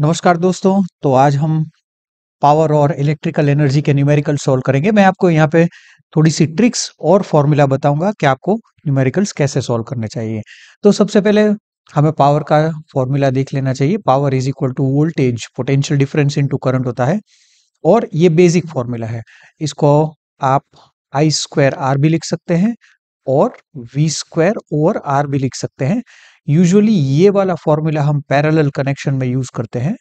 नमस्कार दोस्तों तो आज हम पावर और इलेक्ट्रिकल एनर्जी के न्यूमेरिकल सॉल्व करेंगे मैं आपको यहाँ पे थोड़ी सी ट्रिक्स और फॉर्मूला बताऊंगा कि आपको न्यूमेरिकल्स कैसे सॉल्व करने चाहिए तो सबसे पहले हमें पावर का फॉर्मूला देख लेना चाहिए power is equal to voltage potential difference in current होता है और ये बेसिक फॉर्मूला है इसको आप आई स्क्वायर आर भी लिख सकते हैं और वी स्क्वायर ओवर आर भी लिख सकते हैं यूजुअली ये वाला फॉर्मूला हम पैरेलल कनेक्शन में यूज करते हैं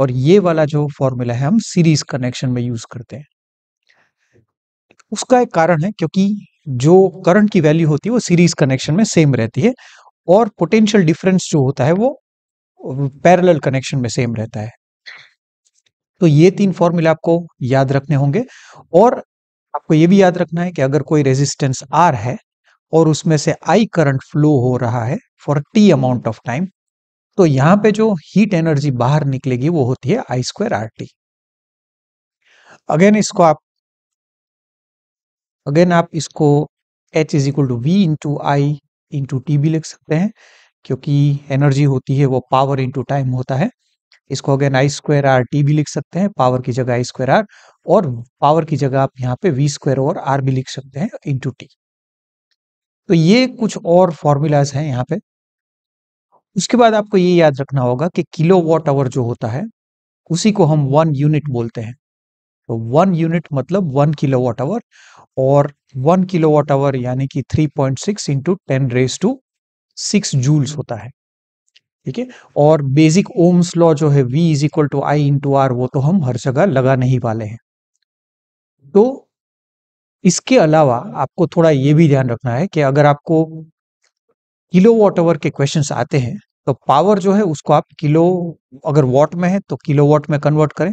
और ये वाला जो फॉर्मूला है हम सीरीज कनेक्शन में यूज करते हैं उसका एक कारण है क्योंकि जो करंट की वैल्यू होती है वो सीरीज कनेक्शन में सेम रहती है और पोटेंशियल डिफरेंस जो होता है वो पैरेलल कनेक्शन में सेम रहता है तो ये तीन फॉर्मूले आपको याद रखने होंगे और आपको ये भी याद रखना है कि अगर कोई रेजिस्टेंस आर है और उसमें से आई करंट फ्लो हो रहा है for T amount of time तो यहां पे जो हीट एनर्जी बाहर निकलेगी वो होती है I square R T again इसको आप अगेन आप इसको H is equal to V into I into T भी लिख सकते हैं क्योंकि एनर्जी होती है वो पावर इंटू टाइम होता है इसको again I square R T भी लिख सकते हैं पावर की जगह आई स्क्वायर आर और पावर की जगह आप यहाँ पे वी स्क्वायर और आर भी लिख सकते हैं इंटू टी तो ये कुछ और फॉर्मूलाज हैं यहाँ पे उसके बाद आपको ये याद रखना होगा कि किलो वॉट आवर जो होता है उसी को हम वन यूनिट बोलते हैं तो वन यूनिट मतलब वन किलो वॉट आवर और वन किलो वॉट आवर यानी कि three point six into ten raise to six joules होता है ठीक है और बेसिक ओम्स लॉ जो है V is equal to I into R वो तो हम हर जगह लगा नहीं वाले हैं तो इसके अलावा आपको थोड़ा ये भी ध्यान रखना है कि अगर आपको किलो वॉट आवर के क्वेश्चंस आते हैं तो पावर जो है उसको आप किलो अगर वॉट में है तो किलो वॉट में कन्वर्ट करें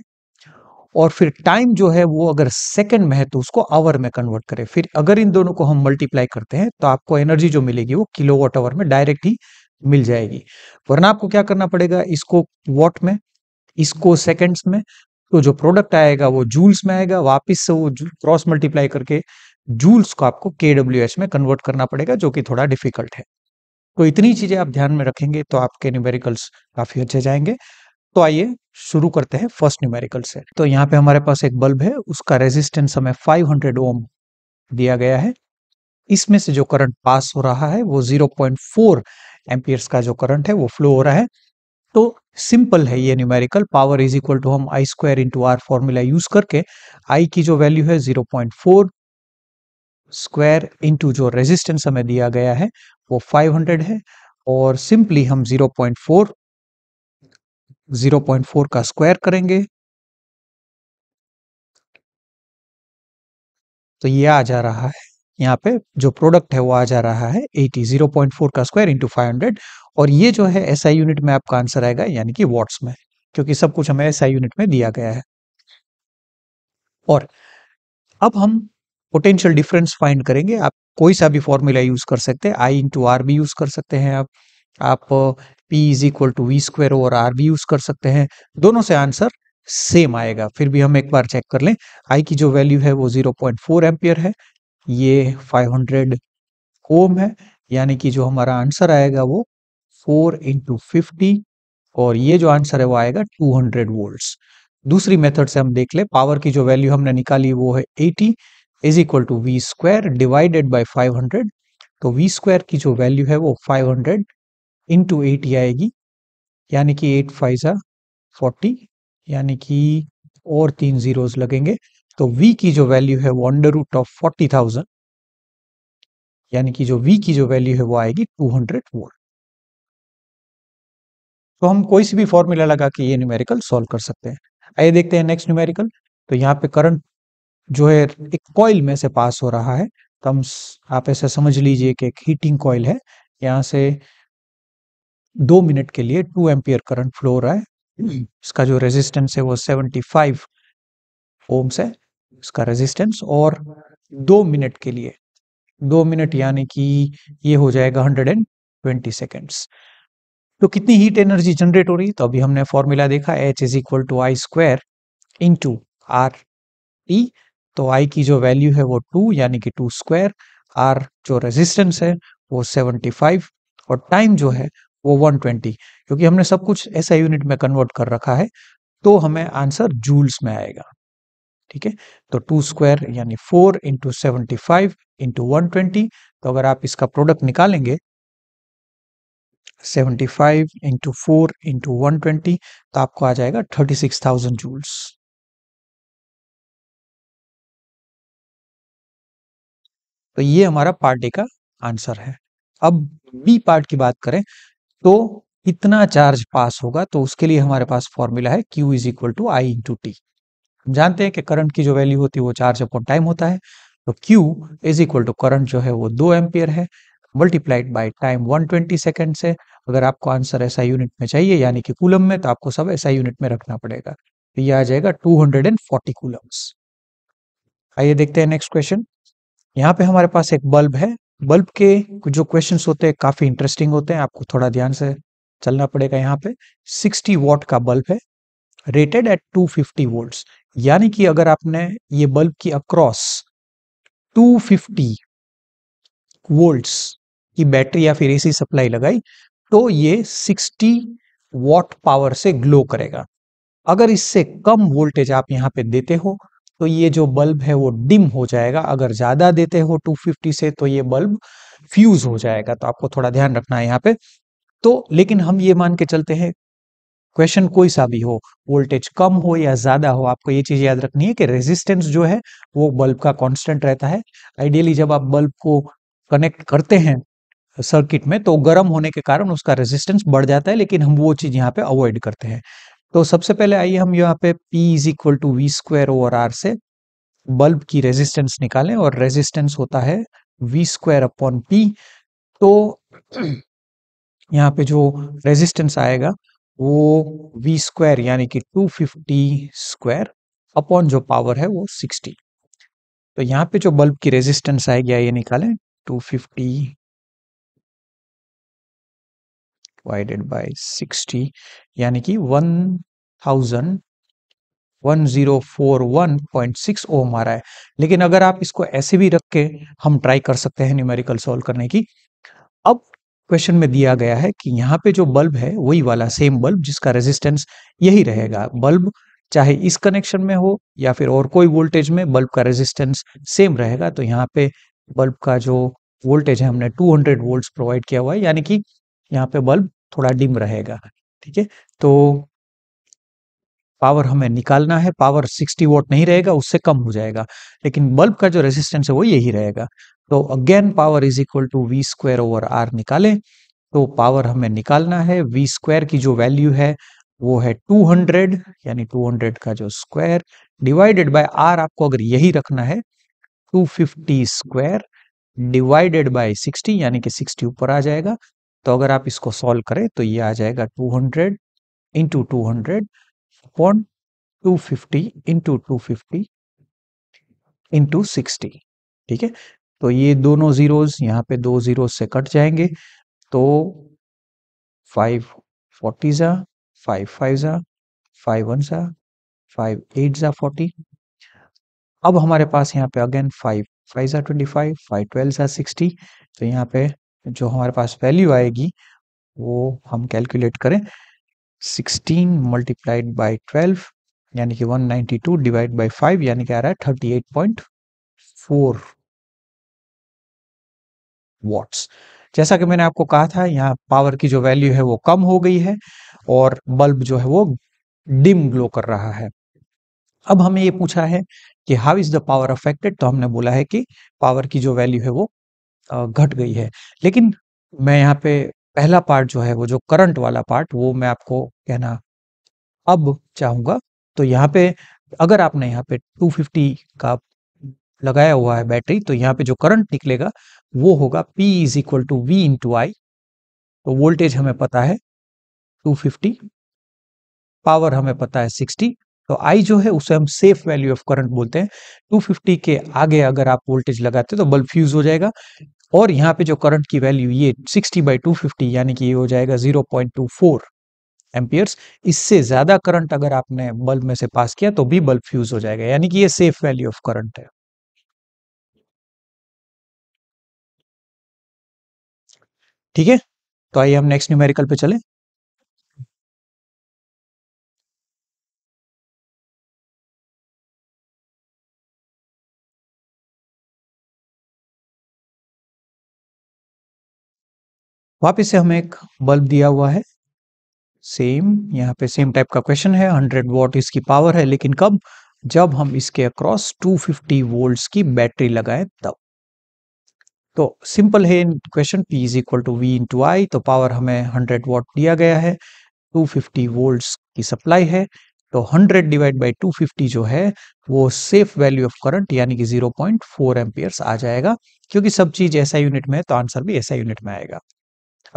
और फिर टाइम जो है वो अगर सेकंड में है तो उसको आवर में कन्वर्ट करें फिर अगर इन दोनों को हम मल्टीप्लाई करते हैं तो आपको एनर्जी जो मिलेगी वो किलो वॉट आवर में डायरेक्ट ही मिल जाएगी वरना आपको क्या करना पड़ेगा इसको वॉट में इसको सेकंड्स में तो जो प्रोडक्ट आएगा वो जूल्स में आएगा वापिस से वो क्रॉस मल्टीप्लाई करके जूल्स को आपको के में कन्वर्ट करना पड़ेगा जो कि थोड़ा डिफिकल्ट है तो इतनी चीजें आप ध्यान में रखेंगे तो आपके न्यूमेरिकल्स काफी अच्छे जाएंगे तो आइए शुरू करते हैं फर्स्ट न्यूमेरिकल से तो यहाँ पे हमारे पास एक बल्ब है उसका रेजिस्टेंस हमें 500 ओम दिया गया है इसमें से जो करंट पास हो रहा है वो 0.4 एम्पियर्स का जो करंट है वो फ्लो हो रहा है तो सिंपल है ये numerical power is equal to हम I square into R formula use करके आई की जो वैल्यू है zero point four square into जो रेजिस्टेंस हमें दिया गया है वो फाइव हंड्रेड है और सिंपली हम zero point four zero point four का स्क्वायर करेंगे तो ये आ जा रहा है यहाँ पे जो प्रोडक्ट है वो आ जा रहा है 80 0.4 का स्क्वायर इंटू फाइव और ये जो है एस SI यूनिट में आपका आंसर आएगा यानी कि वॉट्स में क्योंकि सब कुछ हमें एस SI यूनिट में दिया गया है और अब हम पोटेंशियल डिफरेंस फाइंड करेंगे आप कोई सा भी फॉर्मूला यूज कर सकते हैं आई इंटू आर भी यूज कर सकते हैं आप आप P is equal to V square और आर भी यूज कर सकते हैं दोनों से आंसर सेम आएगा फिर भी हम एक बार चेक कर लें आई की जो वैल्यू है वो 0.4 एम्पियर है ये 500 ओम है यानी कि जो हमारा आंसर आएगा वो 4 इंटू फिफ्टी और ये जो आंसर है वो आएगा 200 वोल्ट दूसरी मेथड से हम देख ले पावर की जो वैल्यू हमने निकाली वो है 80 is equal to V square divided by five तो वी स्क्वायर की जो वैल्यू है वो 500 हंड्रेड इंटू एटी आएगी यानी कि एट फाइजा फोर्टी यानी कि और तीन जीरोज लगेंगे तो v की जो वैल्यू है वो under root of forty thousand यानी कि जो v की जो वैल्यू है वो आएगी टू हंड्रेड वोल्ट तो हम कोई सी भी फॉर्मूला लगा के ये न्यूमेरिकल सॉल्व कर सकते हैं आइए देखते हैं नेक्स्ट न्यूमेरिकल तो यहाँ पे करंट जो है एक कॉइल में से पास हो रहा है तो हम आप ऐसे समझ लीजिए कि एक हीटिंग कॉइल है यहाँ से दो मिनट के लिए टू एम्पियर करंट फ्लो हो रहा है इसका जो रेजिस्टेंस है वो सेवेंटी फाइव ओम्स है इसका रेजिस्टेंस और दो मिनट के लिए दो मिनट यानी कि ये हो जाएगा 120 सेकेंड्स तो कितनी हीट एनर्जी जनरेट हो रही है तो अभी हमने फॉर्मूला देखा H is equal to I square into R E तो आई की जो वैल्यू है वो टू यानी कि टू स्क्वायर आर जो रेजिस्टेंस है वो 75 और टाइम जो है वो 120 क्योंकि हमने सब कुछ ऐसा यूनिट में कन्वर्ट कर रखा है तो हमें आंसर जूल्स में आएगा ठीक है तो टू स्क्वायर यानी four into seventy five into one twenty तो अगर आप इसका प्रोडक्ट निकालेंगे seventy five into four into one twenty तो आपको आ जाएगा थर्टी सिक्स थाउजेंड जूल्स तो ये हमारा पार्ट डे का आंसर है अब बी पार्ट की बात करें तो कितना चार्ज पास होगा तो उसके लिए हमारे पास फॉर्मूला है Q is equal to I into T हम जानते हैं कि करंट की जो वैल्यू होती है वो चार्ज अपॉन टाइम होता है तो Q is equal to current जो है वो दो एम्पियर है मल्टीप्लाइड बाय टाइम 120 सेकेंड से अगर आपको आंसर ऐसा यूनिट में चाहिए यानी कि कूलम में तो आपको सब ऐसा यूनिट में रखना पड़ेगा तो ये आ जाएगा 240 कूलम्स आइए देखते हैं नेक्स्ट क्वेश्चन यहाँ पे हमारे पास एक बल्ब है बल्ब के जो क्वेश्चन होते हैं काफी इंटरेस्टिंग होते हैं आपको थोड़ा ध्यान से चलना पड़ेगा यहाँ पे सिक्सटी वॉट का बल्ब है रेटेड एट फिफ्टी वोल्ट्स यानी कि अगर आपने ये बल्ब की अक्रॉस 250 वोल्ट्स की बैटरी या फिर एसी सप्लाई लगाई तो ये 60 वॉट पावर से ग्लो करेगा अगर इससे कम वोल्टेज आप यहाँ पे देते हो तो ये जो बल्ब है वो डिम हो जाएगा अगर ज्यादा देते हो 250 से तो ये बल्ब फ्यूज हो जाएगा तो आपको थोड़ा ध्यान रखना है यहाँ पे तो लेकिन हम ये मान के चलते हैं क्वेश्चन कोई सा भी हो वोल्टेज कम हो या ज्यादा हो आपको ये चीज याद रखनी है कि रेजिस्टेंस जो है वो बल्ब का कांस्टेंट रहता है आइडियली जब आप बल्ब को कनेक्ट करते हैं सर्किट में तो गर्म होने के कारण उसका रेजिस्टेंस बढ़ जाता है लेकिन हम वो चीज यहाँ पे अवॉइड करते हैं तो सबसे पहले आइए हम यहाँ पे P is equal to V square over R से बल्ब की रेजिस्टेंस निकालें और रेजिस्टेंस होता है वी स्क्वायर अपॉन पी तो यहाँ पे जो रेजिस्टेंस आएगा वो v स्क्वायर यानी कि 250 स्क्वायर अपॉन जो पावर है वो 60 तो यहाँ पे जो बल्ब की रेजिस्टेंस आएगी ये निकालें 250 डिवाइडेड बाय 60 यानी कि 1000 1041.6 ओम आ रहा है लेकिन अगर आप इसको ऐसे भी रख के हम ट्राई कर सकते हैं न्यूमेरिकल सॉल्व करने की अब क्वेश्चन में दिया गया है कि यहाँ पे जो बल्ब है वही वाला सेम बल्ब जिसका रेजिस्टेंस यही रहेगा बल्ब चाहे इस कनेक्शन में हो या फिर और कोई वोल्टेज में बल्ब का रेजिस्टेंस सेम रहेगा तो यहाँ पे बल्ब का जो वोल्टेज है हमने 200 हंड्रेड वोल्ट प्रोवाइड किया हुआ है यानी कि यहाँ पे बल्ब थोड़ा डिम रहेगा ठीक है तो पावर हमें निकालना है पावर 60 वोट नहीं रहेगा उससे कम हो जाएगा लेकिन बल्ब का जो रेजिस्टेंस है वो यही रहेगा तो again power is equal to V square over R निकालें तो पावर हमें निकालना है वी स्क्वायर की जो वैल्यू है वो है 200 यानी 200 का जो स्क्वायर डिवाइडेड बाय आर आपको अगर यही रखना है 250 स्क्वायर डिवाइडेड बाय 60 यानी कि 60 ऊपर आ जाएगा तो अगर आप इसको सॉल्व करें तो ये आ जाएगा 200 into two hundred upon 250 into 250 into 60 ठीक है तो ये दोनों जीरोस यहाँ पे दो जीरो से कट जाएंगे तो फाइव फोर्टी जा फाइव फाइव जा फाइव वन जा फाइव एट जा फोर्टी अब हमारे पास यहाँ पे अगेन फाइव फाइव जा ट्वेंटी फाइव फाइव ट्वेल्व जा सिक्सटी तो यहाँ पे जो हमारे पास वैल्यू आएगी वो हम कैलकुलेट करें 16 मल्टीप्लाइड बाई ट्वेल्व यानी कि 192 डिवाइड बाई फाइव यानी कि आ रहा है thirty eight point four watts जैसा कि मैंने आपको कहा था यहाँ पावर की जो वैल्यू है वो कम हो गई है और बल्ब जो है वो डिम ग्लो कर रहा है अब हमें ये पूछा है कि how is the power affected तो हमने बोला है कि पावर की जो वैल्यू है वो घट गई है लेकिन मैं यहाँ पे पहला पार्ट जो है वो जो करंट वाला पार्ट वो मैं आपको कहना अब चाहूंगा तो यहाँ पे अगर आपने यहाँ पे 250 का लगाया हुआ है बैटरी तो यहाँ पे जो करंट निकलेगा वो होगा P is equal to V into I तो वोल्टेज हमें पता है 250 पावर हमें पता है 60 तो आई जो है उसे हम सेफ वैल्यू ऑफ करंट बोलते हैं 250 के आगे अगर आप वोल्टेज लगाते हो तो बल्ब फ्यूज हो जाएगा और यहाँ पे जो करंट की वैल्यू ये 60 बाई टू यानी कि ये हो जाएगा 0.24 पॉइंट इससे ज़्यादा करंट अगर आपने बल्ब में से पास किया तो भी बल्ब फ्यूज हो जाएगा यानी कि ये सेफ वैल्यू ऑफ करंट है ठीक है तो आइए हम नेक्स्ट न्यूमेरिकल पे चले वापिस से हमें एक बल्ब दिया हुआ है सेम यहाँ पे सेम टाइप का क्वेश्चन है 100 वॉट इसकी पावर है लेकिन कब जब हम इसके अक्रॉस 250 वोल्ट की बैटरी लगाए तब तो सिंपल है question P is equal to V into I तो पावर हमें 100 वॉट दिया गया है 250 वोल्ट की सप्लाई है तो 100 डिवाइड बाई 250 जो है वो सेफ वैल्यू ऑफ करंट यानी कि 0.4 पॉइंट आ जाएगा क्योंकि सब चीज ऐसा यूनिट में है तो आंसर भी ऐसा यूनिट में आएगा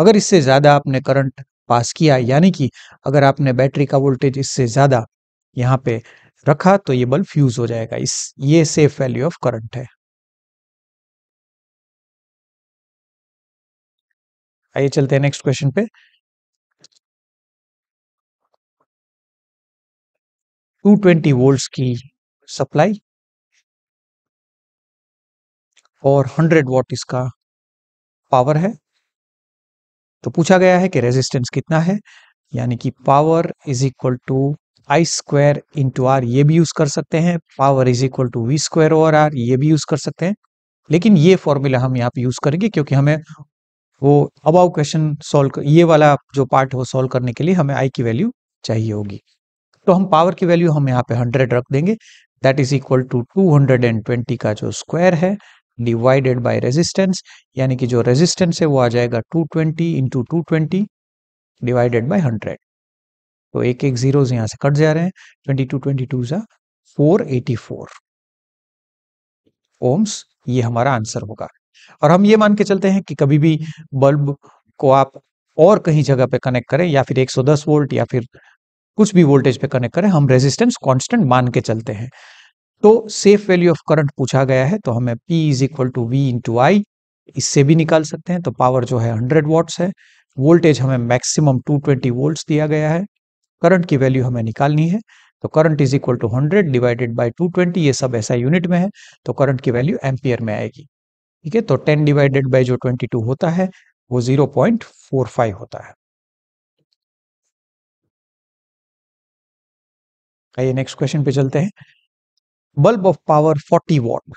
अगर इससे ज़्यादा आपने करंट पास किया यानी कि अगर आपने बैटरी का वोल्टेज इससे ज़्यादा यहाँ पे रखा तो ये बल्ब फ्यूज हो जाएगा इस ये सेफ वैल्यू ऑफ करंट है आइए चलते हैं नेक्स्ट क्वेश्चन पे टू ट्वेंटी वोल्ट की सप्लाई और हंड्रेड वॉट इसका पावर है तो पूछा गया है कि रेजिस्टेंस कितना है यानी कि power is equal to I square into R ये भी यूज कर सकते हैं power is equal to V square over R ये भी यूज कर सकते हैं लेकिन ये फॉर्मूला हम यहाँ पे यूज करेंगे क्योंकि हमें वो अबाउ क्वेश्चन सोल्व ये वाला जो पार्ट हो सोल्व करने के लिए हमें आई की वैल्यू चाहिए होगी तो हम पावर की वैल्यू हम यहाँ पे हंड्रेड रख देंगे that is equal to two hundred and twenty का जो स्क्वायर है डिवाइडेड बाय रेजिस्टेंस यानी कि जो रेजिस्टेंस है वो आ जाएगा 220 twenty into two divided by 100 तो एक एक जीरोज यहां से कट जा रहे हैं 22 22 टू सा 484 ओम्स ये हमारा आंसर होगा और हम ये मान के चलते हैं कि कभी भी बल्ब को आप और कहीं जगह पे कनेक्ट करें या फिर 110 वोल्ट या फिर कुछ भी वोल्टेज पे कनेक्ट करें हम रेजिस्टेंस कांस्टेंट मान के चलते हैं तो सेफ वैल्यू ऑफ करंट पूछा गया है तो हमें P is equal to V into I इससे भी निकाल सकते हैं तो पावर जो है 100 वॉट्स है वोल्टेज हमें मैक्सिमम 220 वोल्ट दिया गया है करंट की वैल्यू हमें निकालनी है तो current is equal to 100 divided by 220 ये सब ऐसा यूनिट में है तो करंट की वैल्यू एम्पियर में आएगी ठीक है तो 10 डिवाइडेड बाय जो 22 होता है वो 0.45 होता है आइए नेक्स्ट क्वेश्चन पे चलते हैं बल्ब ऑफ पावर 40 वॉट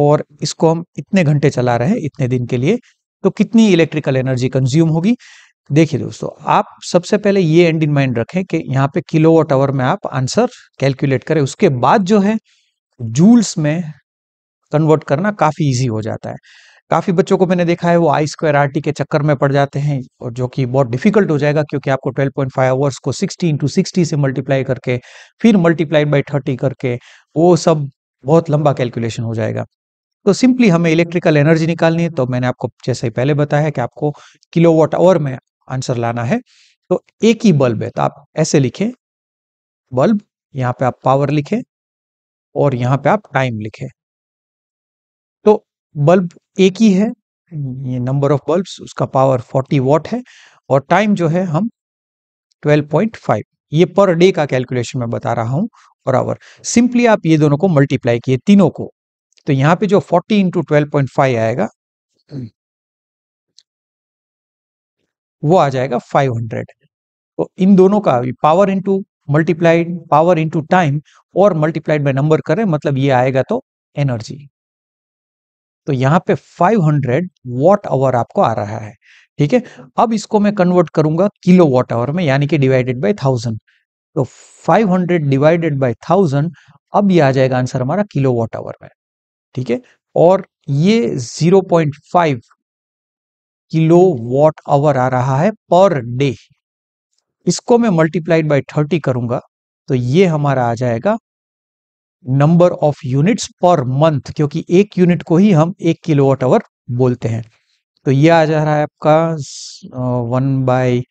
और इसको हम इतने घंटे चला रहे हैं इतने दिन के लिए तो कितनी इलेक्ट्रिकल एनर्जी कंज्यूम होगी देखिए दोस्तों आप सबसे पहले ये एंड इन माइंड रखें कि यहाँ पे किलो वॉट आवर में आप आंसर कैलकुलेट करें उसके बाद जो है जूल्स में कन्वर्ट करना काफी इजी हो जाता है काफ़ी बच्चों को मैंने देखा है वो आई स्क्वायर आर टी के चक्कर में पड़ जाते हैं और जो कि बहुत डिफिकल्ट हो जाएगा क्योंकि आपको 12.5 पॉइंट आवर्स को 16 टू 60 से मल्टीप्लाई करके फिर मल्टीप्लाई बाई 30 करके वो सब बहुत लंबा कैलकुलेशन हो जाएगा तो सिंपली हमें इलेक्ट्रिकल एनर्जी निकालनी है तो मैंने आपको जैसे ही पहले बताया कि आपको किलो आवर में आंसर लाना है तो एक ही बल्ब है तो आप ऐसे लिखें बल्ब यहाँ पे आप पावर लिखें और यहाँ पे आप टाइम लिखें बल्ब एक ही है ये नंबर ऑफ बल्ब्स उसका पावर 40 वॉट है और टाइम जो है हम 12.5 ये पर डे का कैलकुलेशन मैं बता रहा हूं और आवर सिंपली आप ये दोनों को मल्टीप्लाई किए तीनों को तो यहाँ पे जो 40 इंटू ट्वेल्व आएगा वो आ जाएगा 500 तो इन दोनों का power into multiplied power into time और मल्टीप्लाइड बाय नंबर करें मतलब ये आएगा तो एनर्जी तो यहाँ पे 500 वॉट आवर आपको आ रहा है ठीक है अब इसको मैं कन्वर्ट करूंगा किलो वॉट आवर में यानी कि डिवाइडेड बाई थाउजेंड तो 500 डिवाइडेड बाई थाउजेंड अब ये आ जाएगा आंसर हमारा किलो वॉट आवर में ठीक है और ये 0.5 किलो वॉट आवर आ रहा है पर डे इसको मैं मल्टीप्लाइड बाई थर्टी करूंगा तो ये हमारा आ जाएगा number of units per month क्योंकि एक यूनिट को ही हम एक किलोवाट आवर बोलते हैं तो ये आ जा रहा है आपका वन बाई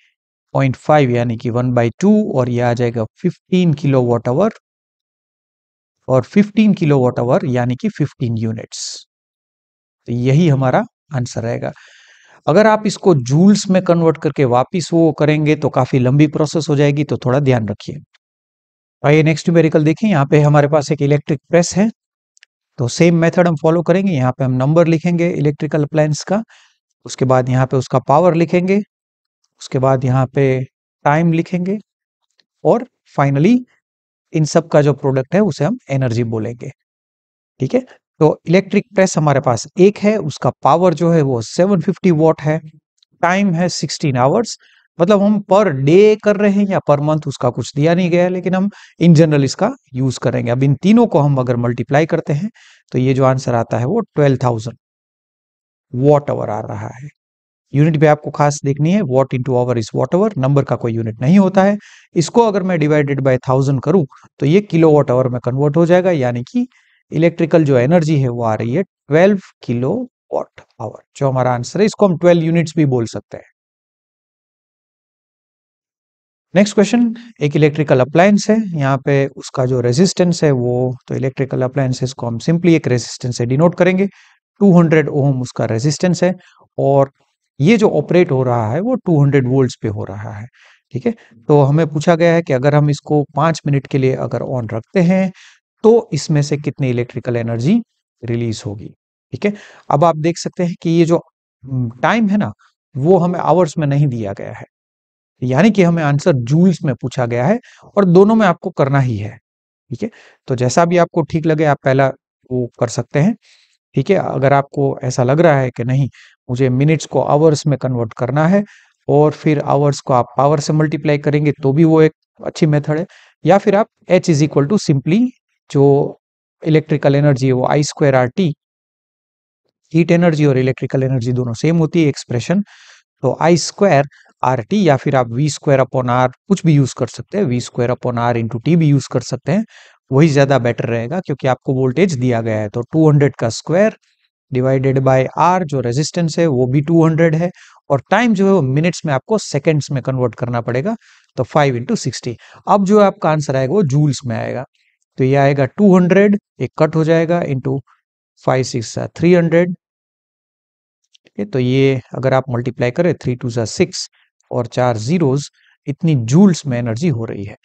पॉइंट फाइव यानी कि वन बाई टू और ये आ जाएगा फिफ्टीन किलो वॉट आवर और फिफ्टीन किलो वॉट आवर यानी कि फिफ्टीन यूनिट्स तो यही हमारा आंसर रहेगा अगर आप इसको जूल्स में कन्वर्ट करके वापिस वो करेंगे तो काफी लंबी प्रोसेस हो जाएगी तो थोड़ा ध्यान रखिए आइए नेक्स्ट न्यूमेरिकल देखें यहाँ पे हमारे पास एक इलेक्ट्रिक प्रेस है तो सेम मेथड हम फॉलो करेंगे यहाँ पे हम नंबर लिखेंगे इलेक्ट्रिकल अप्लायंस का उसके बाद यहाँ पे उसका पावर लिखेंगे उसके बाद यहाँ पे टाइम लिखेंगे और फाइनली इन सब का जो प्रोडक्ट है उसे हम एनर्जी बोलेंगे ठीक है तो इलेक्ट्रिक प्रेस हमारे पास एक है उसका पावर जो है वो 750 वॉट है टाइम है 16 आवर्स मतलब हम पर डे कर रहे हैं या पर मंथ उसका कुछ दिया नहीं गया है लेकिन हम इन जनरल इसका यूज करेंगे अब इन तीनों को हम अगर मल्टीप्लाई करते हैं तो ये जो आंसर आता है वो ट्वेल्व थाउजेंड वॉट आवर आ रहा है यूनिट भी आपको खास देखनी है watt into hour is watt hour number का कोई यूनिट नहीं होता है इसको अगर मैं डिवाइडेड बाय थाउजेंड करूं तो ये किलो वॉट आवर में कन्वर्ट हो जाएगा यानी कि इलेक्ट्रिकल जो एनर्जी है वो आ रही है ट्वेल्व किलो वॉट आवर जो हमारा आंसर है इसको हम ट्वेल्व यूनिट्स भी बोल सकते हैं नेक्स्ट क्वेश्चन एक इलेक्ट्रिकल अप्लायंस है यहाँ पे उसका जो रेजिस्टेंस है वो तो इलेक्ट्रिकल अप्लायंसेस को हम सिंपली एक रेजिस्टेंस से डिनोट करेंगे 200 ओम उसका रेजिस्टेंस है और ये जो ऑपरेट हो रहा है वो 200 वोल्ट पे हो रहा है ठीक है तो हमें पूछा गया है कि अगर हम इसको पांच मिनट के लिए अगर ऑन रखते हैं तो इसमें से कितनी इलेक्ट्रिकल एनर्जी रिलीज होगी ठीक है अब आप देख सकते हैं कि ये जो टाइम हम्म, है ना वो हमें आवर्स में नहीं दिया गया है यानी कि हमें आंसर जूल्स में पूछा गया है और दोनों में आपको करना ही है ठीक है तो जैसा भी आपको ठीक लगे आप पहला वो कर सकते हैं ठीक है अगर आपको ऐसा लग रहा है कि नहीं मुझे मिनट्स को आवर्स में कन्वर्ट करना है और फिर आवर्स को आप पावर से मल्टीप्लाई करेंगे तो भी वो एक अच्छी मेथड है या फिर आप H is equal to simply जो इलेक्ट्रिकल एनर्जी है वो I square R T heat energy और इलेक्ट्रिकल एनर्जी दोनों सेम होती है एक्सप्रेशन तो आई स्क्वायर आर टी या फिर आप वी स्क्वायर अपॉन आर कुछ भी यूज कर सकते हैं V square upon R into T भी यूज कर सकते हैं वही ज्यादा बेटर रहेगा क्योंकि आपको वोल्टेज दिया गया है तो 200 का स्क्वायर डिवाइडेड बाय आर जो रेजिस्टेंस है वो भी 200 है और टाइम जो है वो मिनट्स में आपको सेकेंड्स में कन्वर्ट करना पड़ेगा तो 5 इंटू सिक्सटी अब जो आपका आंसर आएगा वो जूल्स में आएगा तो ये आएगा 200 एक कट हो जाएगा into five six three hundred ठीक है तो ये अगर आप मल्टीप्लाई करें थ्री टू सा सिक्स और चार जीरोज इतनी जूल्स में एनर्जी हो रही है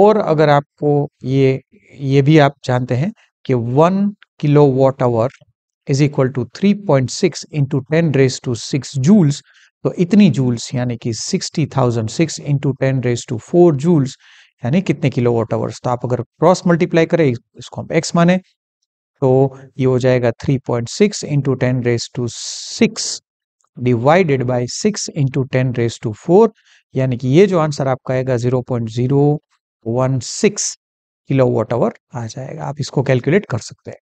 और अगर आपको ये ये भी आप जानते हैं कि one kilo watt hour is equal to three point six into ten raise to six joules तो इतनी जूल्स यानी कि sixty thousand six into ten raise to four joules यानी कितने किलो वॉट आवर्स तो आप अगर क्रॉस मल्टीप्लाई करें इसको हम एक्स माने तो ये हो जाएगा three point six into ten raise to six divided by six into ten raise to four यानी कि ये जो आंसर आपका आएगा zero point zero one six kilo watt hour आ जाएगा आप इसको कैलकुलेट कर सकते हैं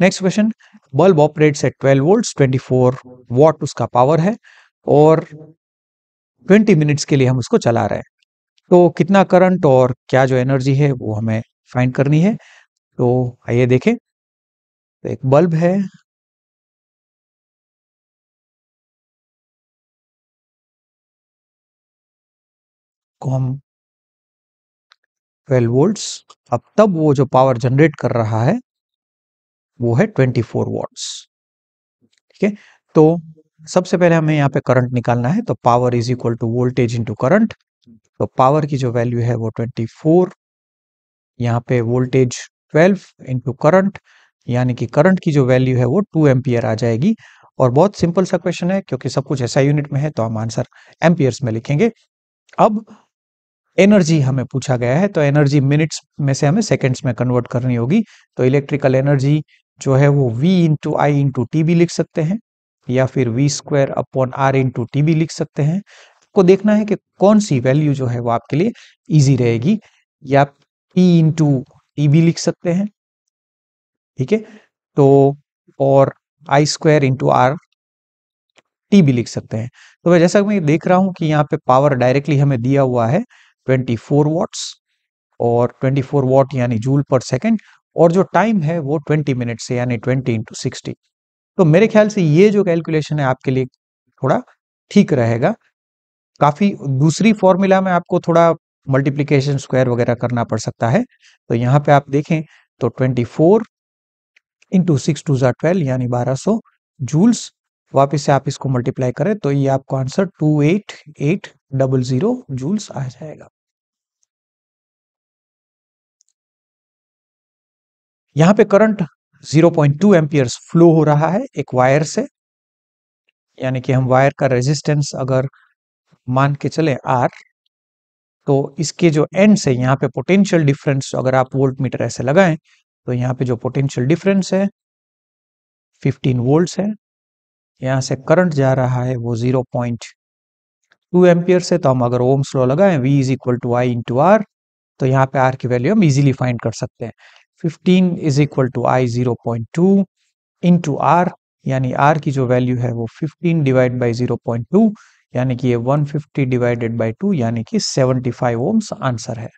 next question bulb operates at 12 twenty 24 watt उसका पावर है और 20 मिनट्स के लिए हम उसको चला रहे हैं तो कितना करंट और क्या जो एनर्जी है वो हमें फाइंड करनी है तो आइए देखें तो एक बल्ब है को हम 12 वोल्ट्स अब तब वो जो पावर जनरेट कर रहा है वो है 24 फोर वॉट्स ठीक है तो सबसे पहले हमें यहाँ पे करंट निकालना है तो power is equal to voltage into current तो पावर की जो वैल्यू है वो 24 फोर यहाँ पे वोल्टेज 12 इनटू करंट यानी कि करंट की जो वैल्यू है वो 2 एम्पियर आ जाएगी और बहुत सिंपल सा क्वेश्चन है क्योंकि सब कुछ ऐसा यूनिट में है तो हम आंसर एम्पियर्स में लिखेंगे अब एनर्जी हमें पूछा गया है तो एनर्जी मिनट्स में से हमें सेकेंड्स में कन्वर्ट करनी होगी तो इलेक्ट्रिकल एनर्जी जो है वो V into I into T भी लिख सकते हैं या फिर V square upon R into T भी लिख सकते हैं आपको देखना है कि कौन सी वैल्यू जो है वो आपके लिए ईजी रहेगी या पी इंटू टी भी लिख सकते हैं ठीक है तो और I square into R T भी लिख सकते हैं तो जैसा मैं देख रहा हूं कि यहाँ पे पावर डायरेक्टली हमें दिया हुआ है 24 वॉट्स और 24 वॉट यानी जूल पर सेकेंड और जो टाइम है वो 20 मिनट से यानी 20 इंटू सिक्सटी तो मेरे ख्याल से ये जो कैलकुलेशन है आपके लिए थोड़ा ठीक रहेगा काफी दूसरी फॉर्मूला में आपको थोड़ा मल्टीप्लीकेशन स्क्वायर वगैरह करना पड़ सकता है तो यहाँ पे आप देखें तो 24 फोर इंटू सिक्स टू जार ट्वेल्व यानी 1200 जूल्स वापिस से आप इसको मल्टीप्लाई करें तो ये आपको answer two eight eight double zero joules आ जाएगा यहाँ पे करंट 0.2 पॉइंट फ्लो हो रहा है एक वायर से यानी कि हम वायर का रेजिस्टेंस अगर मान के चले आर तो इसके जो एंड से यहाँ पे पोटेंशियल डिफरेंस अगर आप वोल्ट मीटर ऐसे लगाएं तो यहाँ पे जो पोटेंशियल डिफरेंस है 15 वोल्ट्स है यहाँ से करंट जा रहा है वो 0.2 पॉइंट टू से तो हम अगर ओम स्लो लगाएं V is equal to I into R तो यहाँ पे आर की वैल्यू हम इजीली फाइंड कर सकते हैं fifteen is equal to I zero point two two R यानी आर की जो वैल्यू है वो फिफ्टीन डिवाइड बाई टू यानी कि ये फिफ्टी डिवाइडेड बाई टू यानी कि फाइव ओम्स आंसर है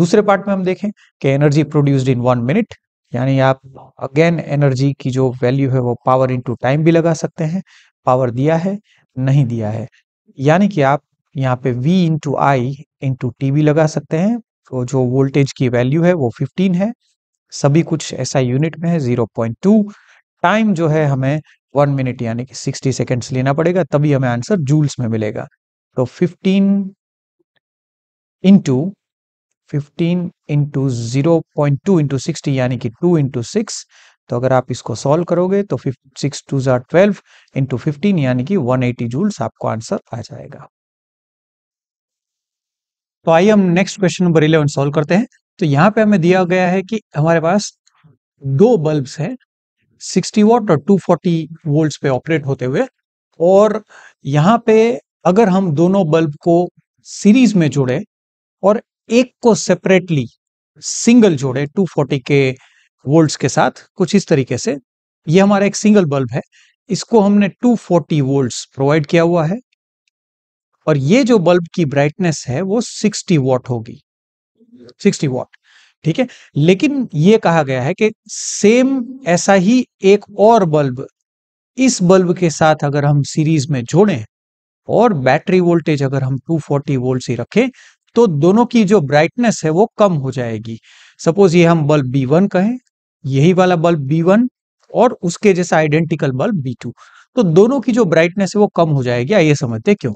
दूसरे पार्ट में हम देखें कि energy produced in one minute यानी आप अगेन एनर्जी की जो वैल्यू है वो पावर इनटू टाइम भी लगा सकते हैं पावर दिया है नहीं दिया है यानी कि आप यहाँ पे V into I into T भी लगा सकते हैं तो जो वोल्टेज की वैल्यू है वो 15 है सभी कुछ ऐसा यूनिट में है 0.2 टाइम जो है हमें वन मिनट यानी कि 60 सेकेंड्स लेना पड़ेगा तभी हमें आंसर जूल्स में मिलेगा तो 15 into fifteen into zero point two into sixty यानी कि टू इंटू सिक्स तो अगर आप इसको सॉल्व करोगे तो सिक्स टू जार ट्वेल्व इंटू फिफ्टीन यानी कि वन एटी जूल्स आपको आंसर आ जाएगा तो आइए हम next question number eleven solve करते हैं तो यहाँ पे हमें दिया गया है कि हमारे पास दो बल्ब्स हैं 60 वॉट और 240 वोल्ट पे ऑपरेट होते हुए और यहाँ पे अगर हम दोनों बल्ब को सीरीज में जोड़े और एक को सेपरेटली सिंगल जोड़े 240 के वोल्ट्स के साथ कुछ इस तरीके से ये हमारा एक सिंगल बल्ब है इसको हमने 240 वोल्ट प्रोवाइड किया हुआ है और ये जो बल्ब की ब्राइटनेस है वो 60 वॉट होगी 60 वॉट ठीक है लेकिन ये कहा गया है कि सेम ऐसा ही एक और बल्ब इस बल्ब के साथ अगर हम सीरीज में जोड़ें और बैटरी वोल्टेज अगर हम 240 वोल्ट से रखें तो दोनों की जो ब्राइटनेस है वो कम हो जाएगी सपोज ये हम बल्ब B1 कहें यही वाला बल्ब B1 और उसके जैसा आइडेंटिकल बल्ब B2 तो दोनों की जो ब्राइटनेस है वो कम हो जाएगी आइए समझते क्यों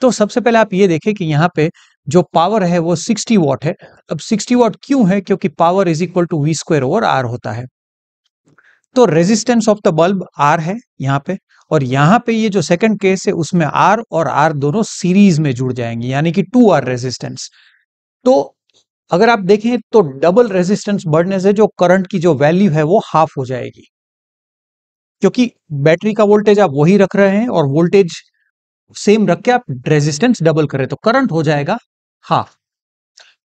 तो सबसे पहले आप ये देखें कि यहाँ पे जो पावर है वो 60 वॉट है अब 60 वॉट क्यों है क्योंकि power is equal to V square over R होता है तो resistance of the bulb R है यहाँ पे और यहाँ पे ये जो सेकंड केस है उसमें आर और आर दोनों सीरीज में जुड़ जाएंगे यानी कि टू आर रेजिस्टेंस तो अगर आप देखें तो डबल रेजिस्टेंस बढ़ने से जो करंट की जो वैल्यू है वो हाफ हो जाएगी क्योंकि बैटरी का वोल्टेज आप वही रख रहे हैं और वोल्टेज सेम रख के आप रेजिस्टेंस डबल करें तो करंट हो जाएगा हाफ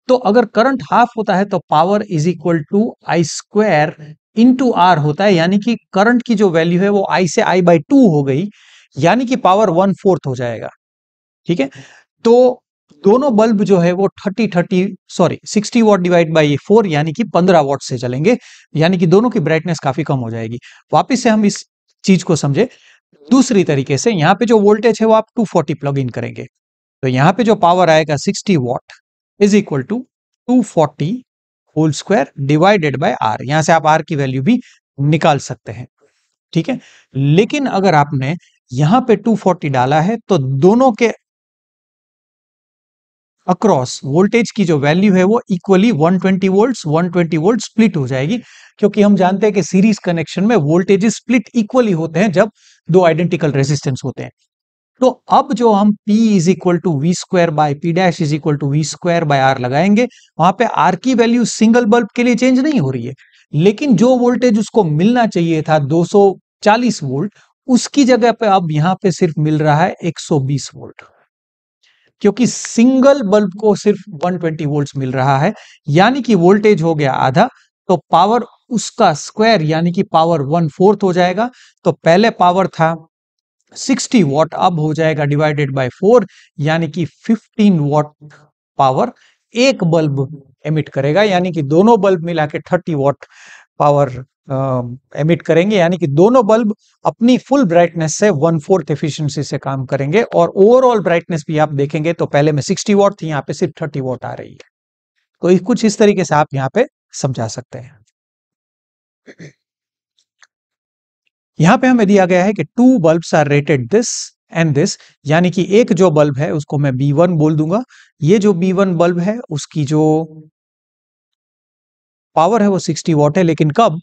तो अगर करंट हाफ होता है तो power is equal to I square into R होता है यानी कि करंट की जो वैल्यू है वो आई से आई बाई टू हो गई यानी कि पावर वन फोर्थ हो जाएगा ठीक है तो दोनों बल्ब जो है वो thirty thirty sorry sixty watt divide by four यानी कि पंद्रह वॉट से चलेंगे यानी कि दोनों की ब्राइटनेस काफी कम हो जाएगी वापिस से हम इस चीज को समझे दूसरी तरीके से यहाँ पे जो वोल्टेज है वो आप 240 प्लग इन करेंगे तो यहाँ पे जो पावर आएगा 60 watt is equal to 240 whole square divided by R यहाँ से आप आर की वैल्यू भी निकाल सकते हैं ठीक है लेकिन अगर आपने यहाँ पे 240 डाला है तो दोनों के अक्रॉस वोल्टेज की जो वैल्यू है वो equally 120 one twenty volt split हो जाएगी क्योंकि हम जानते हैं कि सीरीज कनेक्शन में वोल्टेज स्प्लिट इक्वली होते हैं जब दो आइडेंटिकल रेजिस्टेंस होते हैं तो अब जो हम P is equal to V square by P dash is equal to V square by R लगाएंगे वहां पे R की वैल्यू सिंगल बल्ब के लिए चेंज नहीं हो रही है लेकिन जो वोल्टेज उसको मिलना चाहिए था 240 वोल्ट उसकी जगह पे अब यहां पे सिर्फ मिल रहा है 120 वोल्ट क्योंकि सिंगल बल्ब को सिर्फ 120 वोल्ट्स मिल रहा है यानी कि वोल्टेज हो गया आधा तो पावर उसका स्क्वायर यानी कि पावर वन फोर्थ हो जाएगा तो पहले पावर था 60 वॉट अब हो जाएगा डिवाइडेड बाय फोर यानी कि 15 वॉट पावर एक बल्ब एमिट करेगा यानी कि दोनों बल्ब मिला के थर्टी वॉट पावर एमिट करेंगे यानी कि दोनों बल्ब अपनी फुल ब्राइटनेस से वन फोर्थ एफिशिएंसी से काम करेंगे और ओवरऑल ब्राइटनेस भी आप देखेंगे तो पहले में 60 वॉट थी यहाँ पे सिर्फ 30 वॉट आ रही है तो कुछ इस तरीके से आप यहाँ पे समझा सकते हैं यहां पे हमें दिया गया है कि two bulb are rated this and this यानी कि एक जो बल्ब है उसको मैं बी वन बोल दूंगा ये जो बी वन बल्ब है उसकी जो पावर है वो 60 वॉट है लेकिन कब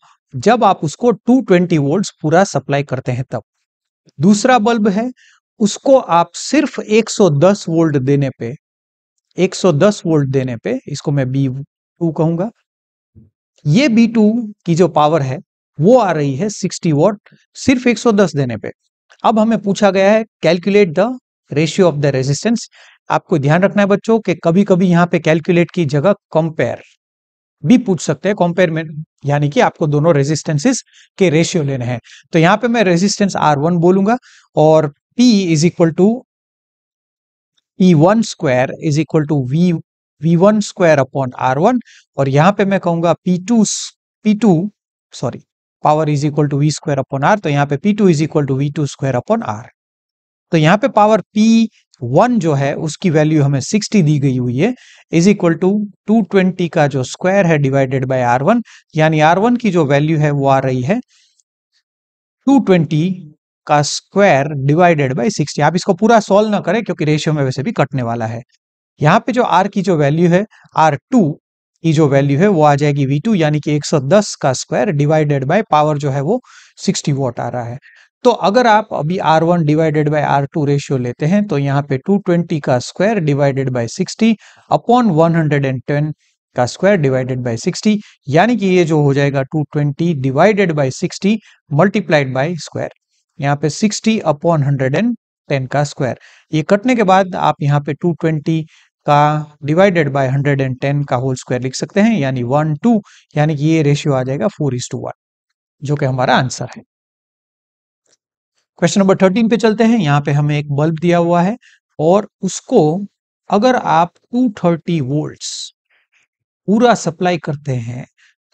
जब आप उसको 220 वोल्ट पूरा सप्लाई करते हैं तब दूसरा बल्ब है उसको आप सिर्फ 110 वोल्ट देने पे 110 वोल्ट देने पे इसको मैं बी टू कहूंगा ये बी टू की जो पावर है वो आ रही है 60 वॉट सिर्फ 110 देने पे अब हमें पूछा गया है calculate the ratio of the resistance आपको ध्यान रखना है बच्चों कि कभी कभी यहाँ पे कैलकुलेट की जगह कंपेयर भी पूछ सकते हैं कंपेयर में यानी कि आपको दोनों रेजिस्टेंसेस के रेशियो लेने हैं तो यहाँ पे मैं रेजिस्टेंस आर वन बोलूंगा और P is equal to E one square is equal to V V one square upon R one और यहाँ पे मैं कहूंगा P two P two sorry power is equal to V square upon R तो यहाँ पे P two is equal to V two square upon R तो यहाँ पे पावर पी वन जो है उसकी वैल्यू हमें 60 दी गई हुई है is equal to two twenty का जो स्क्वायर है डिवाइडेड बाय आर वन यानी आर वन की जो वैल्यू है वो आ रही है टू ट्वेंटी का स्क्वायर डिवाइडेड बाय 60 आप इसको पूरा सॉल्व ना करें क्योंकि रेशियो में वैसे भी कटने वाला है यहाँ पे जो आर की जो वैल्यू है आर टू की जो वैल्यू है वो आ जाएगी वी टू यानी कि 110 का स्क्वायर डिवाइडेड बाय पावर जो है वो 60 वॉट आ रहा है तो अगर आप अभी R one divided by R two ratio लेते हैं तो यहाँ पे 220 का स्क्वायर डिवाइडेड बाय 60 अपॉन 110 का स्क्वायर डिवाइडेड बाय 60 यानी कि ये जो हो जाएगा 220 divided by 60 multiplied by square यहाँ पे 60 अपॉन 110 का स्क्वायर ये कटने के बाद आप यहाँ पे 220 का डिवाइडेड बाय 110 का होल स्क्वायर लिख सकते हैं यानी वन टू यानी कि ये रेशियो आ जाएगा फोर इज टू वन जो कि हमारा आंसर है क्वेश्चन नंबर थर्टीन पे चलते हैं यहाँ पे हमें एक बल्ब दिया हुआ है और उसको अगर आप 230 वोल्ट पूरा सप्लाई करते हैं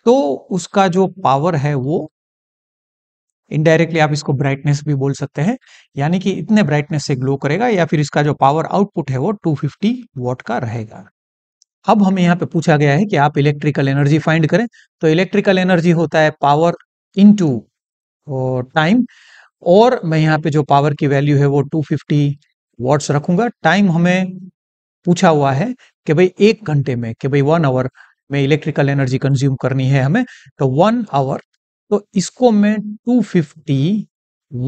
तो उसका जो पावर है वो इनडायरेक्टली आप इसको ब्राइटनेस भी बोल सकते हैं यानी कि इतने ब्राइटनेस से ग्लो करेगा या फिर इसका जो पावर आउटपुट है वो 250 वॉट का रहेगा अब हमें यहाँ पे पूछा गया है कि आप इलेक्ट्रिकल एनर्जी फाइंड करें तो इलेक्ट्रिकल एनर्जी होता है पावर टू टाइम और मैं यहाँ पे जो पावर की वैल्यू है वो 250 फिफ्टी वॉट्स रखूंगा टाइम हमें पूछा हुआ है कि भाई एक घंटे में कि भाई वन आवर में इलेक्ट्रिकल एनर्जी कंज्यूम करनी है हमें तो वन आवर तो इसको मैं 250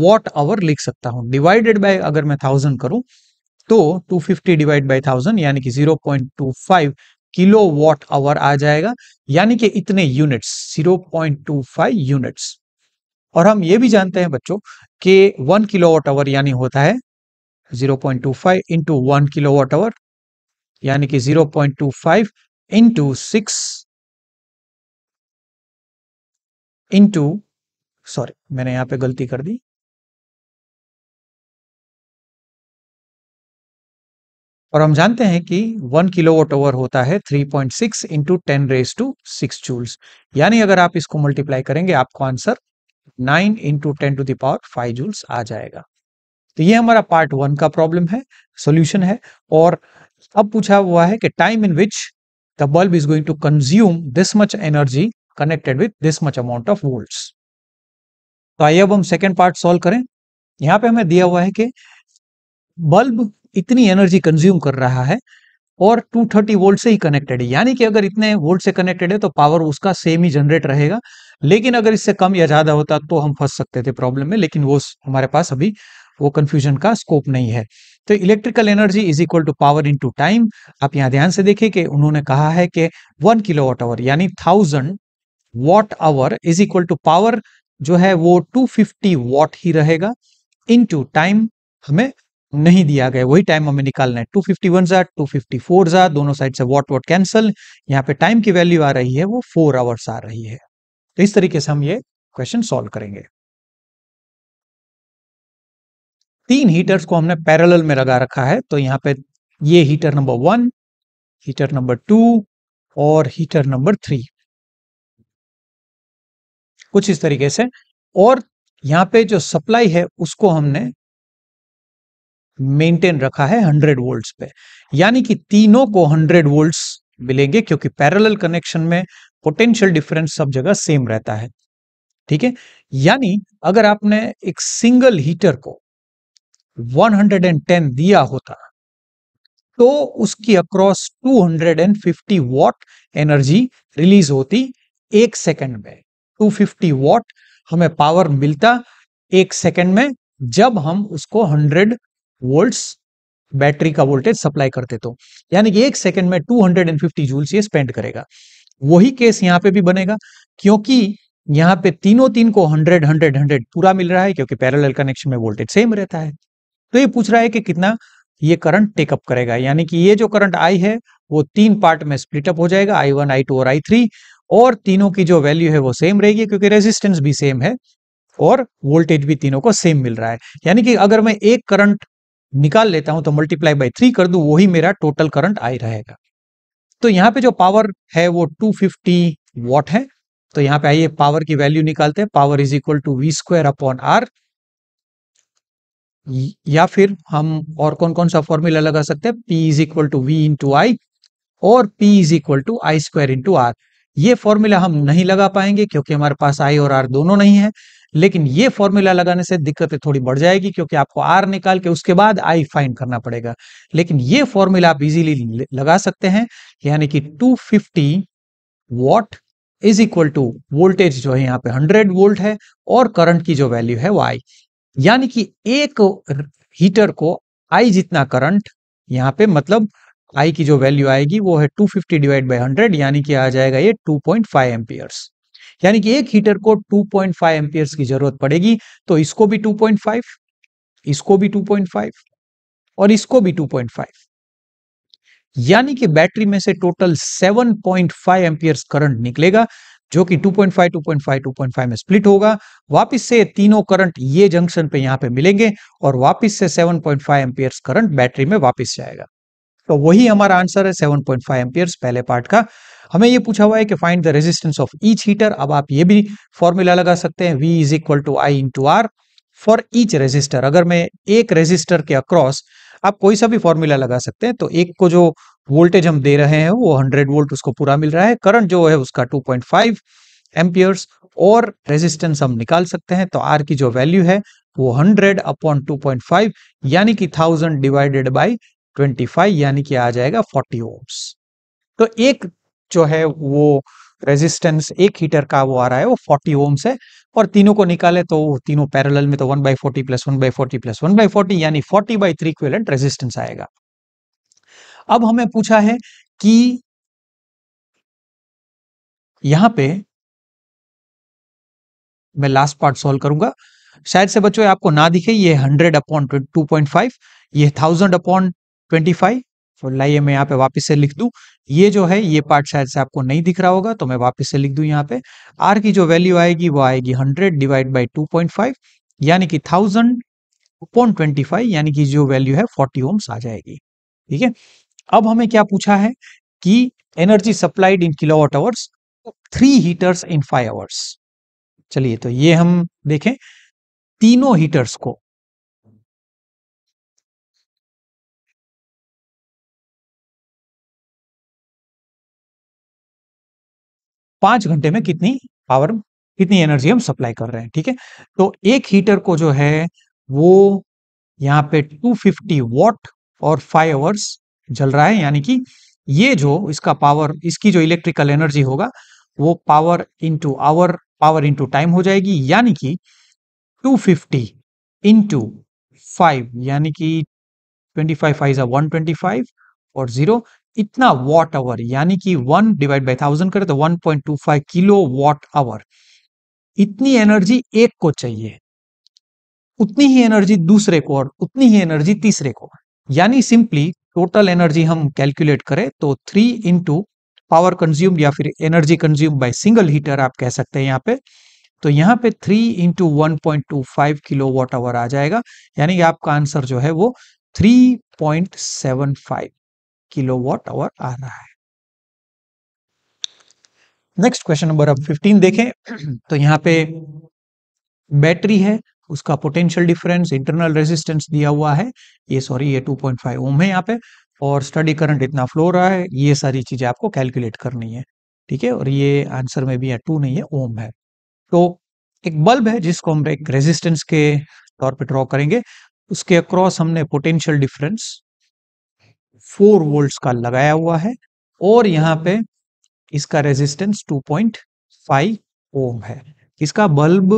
वॉट आवर लिख सकता हूं डिवाइडेड बाय अगर मैं थाउजेंड करूं तो 250 डिवाइड बाई थाउजेंड यानी कि 0.25 किलो वॉट आवर आ जाएगा यानी कि इतने यूनिट्स 0.25 यूनिट्स और हम ये भी जानते हैं बच्चों कि 1 किलो वॉट आवर यानी होता है 0.25 point two five into one kilo watt hour यानी कि 0.25 point two five into six into sorry मैंने यहां पे गलती कर दी और हम जानते हैं कि किलो किलोवाट ओवर होता है 3.6 point six into ten raise to six joules यानी अगर आप इसको मल्टीप्लाई करेंगे आपको answer 9 into ten to the power five joules आ जाएगा तो ये हमारा पार्ट वन का प्रॉब्लम है सोल्यूशन है और अब पूछा हुआ है कि time in which the bulb is going to consume this much energy connected with this much amount of volt तो आइए अब हम सेकेंड पार्ट सॉल्व करें यहाँ पे हमें दिया हुआ है कि बल्ब इतनी एनर्जी कंज्यूम कर रहा है और 230 वोल्ट से ही कनेक्टेड है यानी कि अगर इतने वोल्ट से कनेक्टेड है तो पावर उसका सेम ही जनरेट रहेगा लेकिन अगर इससे कम या ज्यादा होता तो हम फंस सकते थे प्रॉब्लम में लेकिन वो हमारे पास अभी वो कंफ्यूजन का स्कोप नहीं है तो electrical energy is equal to power in time आप यहां ध्यान से देखें कि उन्होंने कहा है कि वन वॉट आवर यानी thousand watt hour is equal to power जो है वो 250 वॉट ही रहेगा इनटू टाइम हमें नहीं दिया गया वही टाइम हमें निकालना है 251 फिफ्टी वन जार टू फिफ्टी फोर दोनों साइड से वॉट वॉट कैंसल यहाँ पे टाइम की वैल्यू आ रही है वो फोर आवर्स आ रही है तो इस तरीके से हम ये क्वेश्चन सॉल्व करेंगे तीन हीटर्स को हमने पैरेलल में लगा रखा है तो यहाँ पे ये heater number one heater number two और हीटर नंबर थ्री कुछ इस तरीके से और यहाँ पे जो सप्लाई है उसको हमने मेंटेन रखा है 100 वोल्ट्स पे यानी कि तीनों को 100 वोल्ट्स मिलेंगे क्योंकि पैरेलल कनेक्शन में पोटेंशियल डिफरेंस सब जगह सेम रहता है ठीक है यानी अगर आपने एक सिंगल हीटर को 110 दिया होता तो उसकी अक्रॉस 250 वॉट एनर्जी रिलीज होती एक सेकंड में 250 वॉट हमें पावर मिलता एक सेकेंड में जब हम उसको 100 वोल्ट्स बैटरी का वोल्टेज सप्लाई करते तो यानी कि एक सेकंड में 250 जूल्स ये स्पेंड करेगा वही केस यहाँ पे भी बनेगा क्योंकि यहाँ पे तीनों तीन को 100 100 100 पूरा मिल रहा है क्योंकि पैरेलल कनेक्शन में वोल्टेज सेम रहता है तो ये पूछ रहा है कि कितना ये करंट टेकअप करेगा यानी कि ये जो करंट आई है वो तीन पार्ट में स्प्लिटअप हो जाएगा आई वन आई टू और आई थ्री और तीनों की जो वैल्यू है वो सेम रहेगी क्योंकि रेजिस्टेंस भी सेम है और वोल्टेज भी तीनों को सेम मिल रहा है यानी कि अगर मैं एक करंट निकाल लेता हूं तो मल्टीप्लाई बाई थ्री कर दू वही मेरा टोटल करंट आई रहेगा तो यहाँ पे जो पावर है वो 250 वॉट है तो यहाँ पे आइए पावर की वैल्यू निकालते हैं power is equal to V square upon R या फिर हम और कौन कौन सा फॉर्मूला लगा सकते हैं P is equal to V into I और P is equal to I square into R ये फॉर्मूला हम नहीं लगा पाएंगे क्योंकि हमारे पास आई और आर दोनों नहीं है लेकिन ये फॉर्मूला लगाने से दिक्कतें थोड़ी बढ़ जाएगी क्योंकि आपको आर निकाल के उसके बाद आई फाइंड करना पड़ेगा लेकिन ये फॉर्मूला आप इजीली लगा सकते हैं यानी कि 250 fifty watt is equal to voltage जो है यहाँ पे 100 वोल्ट है और करंट की जो वैल्यू है वो आई यानी कि एक हीटर को आई जितना करंट यहाँ पे मतलब आई की जो वैल्यू आएगी वो है 250 डिवाइड बाई हंड्रेड यानी कि आ जाएगा ये 2.5 पॉइंट एम्पियर्स यानी कि एक हीटर को 2.5 पॉइंट एम्पियर्स की जरूरत पड़ेगी तो इसको भी 2.5 इसको भी 2.5 और इसको भी 2.5 यानी कि बैटरी में से टोटल 7.5 पॉइंट एम्पियर्स करंट निकलेगा जो कि 2.5 2.5 2.5 में स्प्लिट होगा वापस से तीनों करंट ये जंक्शन पे यहाँ पे मिलेंगे और वापस से 7.5 पॉइंट एम्पियर्स करंट बैटरी में वापस जाएगा तो वही हमारा आंसर है सेवन पॉइंट पहले पार्ट का हमें ये पूछा हुआ है कि find the resistance of each heater अब आप ये भी फॉर्मूला लगा सकते हैं V is equal to I into R for each resistor अगर मैं एक रेजिस्टर के अक्रॉस आप कोई सा भी फॉर्मूला लगा सकते हैं तो एक को जो वोल्टेज हम दे रहे हैं वो 100 वोल्ट उसको पूरा मिल रहा है करंट जो है उसका 2.5 पॉइंट एम्पियर्स और रेजिस्टेंस हम निकाल सकते हैं तो आर की जो वैल्यू है वो हंड्रेड अपॉन 2.5 यानी कि थाउजेंड डिवाइडेड बाई 25 यानी कि आ जाएगा 40 ओम्स तो एक जो है वो रेजिस्टेंस एक हीटर का वो आ रहा है वो 40 ओम्स है और तीनों को निकाले तो तीनों पैरेलल में तो 1 by forty plus one by forty plus one by forty यानी 40 बाई थ्री इक्विवेलेंट रेजिस्टेंस आएगा अब हमें पूछा है कि यहां पे मैं लास्ट पार्ट सॉल्व करूंगा शायद से बच्चों आपको ना दिखे ये hundred upon two point five ये थाउजेंड अपॉन ट्वेंटी फाइव तो लाइए मैं यहाँ पे वापस से लिख दू ये जो है ये पार्ट शायद से आपको नहीं दिख रहा होगा तो मैं वापस से लिख दू यहाँ पे आर की जो वैल्यू आएगी वो आएगी hundred divide by two point five यानी कि थाउजेंड अपॉन ट्वेंटी फाइव यानी कि जो वैल्यू है फोर्टी ओम्स आ जाएगी ठीक है अब हमें क्या पूछा है कि energy supplied in kilowatt hours three heaters in five hours चलिए तो ये हम देखें तीनों हीटर्स को पांच घंटे में कितनी पावर कितनी एनर्जी हम सप्लाई कर रहे हैं ठीक है तो एक हीटर को जो है वो यहाँ पे 250 वॉट और फाइव आवर्स जल रहा है यानी कि ये जो इसका पावर इसकी जो इलेक्ट्रिकल एनर्जी होगा वो power into hour power into time हो जाएगी यानी कि 250 फिफ्टी इंटू फाइव यानी कि 25 five five one twenty five और जीरो इतना वॉट आवर यानी कि वन डिवाइड बाई थाउजेंड करें तो one point two five kilo watt hour इतनी एनर्जी एक को चाहिए उतनी ही एनर्जी दूसरे को और उतनी ही एनर्जी तीसरे को यानी सिंपली टोटल एनर्जी हम कैलकुलेट करें तो थ्री इंटू पावर कंज्यूम या फिर energy consume by single heater आप कह सकते हैं यहाँ पे तो यहाँ पे three into one point two five kilo watt hour आ जाएगा यानी कि आपका आंसर जो है वो three point seven five kilowatt hour आ रहा है नेक्स्ट क्वेश्चन नंबर अब 15 देखें तो यहाँ पे बैटरी है उसका पोटेंशियल डिफरेंस इंटरनल रेजिस्टेंस दिया हुआ है ये सॉरी ये 2.5 ओम है यहाँ पे और स्टडी करंट इतना फ्लो रहा है ये सारी चीजें आपको कैलकुलेट करनी है ठीक है और ये आंसर में भी है टू नहीं है ओम है तो एक बल्ब है जिसको हम एक रेजिस्टेंस के तौर पर ड्रॉ करेंगे उसके अक्रॉस हमने पोटेंशियल डिफरेंस फोर वोल्ट का लगाया हुआ है और यहाँ पे इसका रेजिस्टेंस 2.5 ओम है इसका बल्ब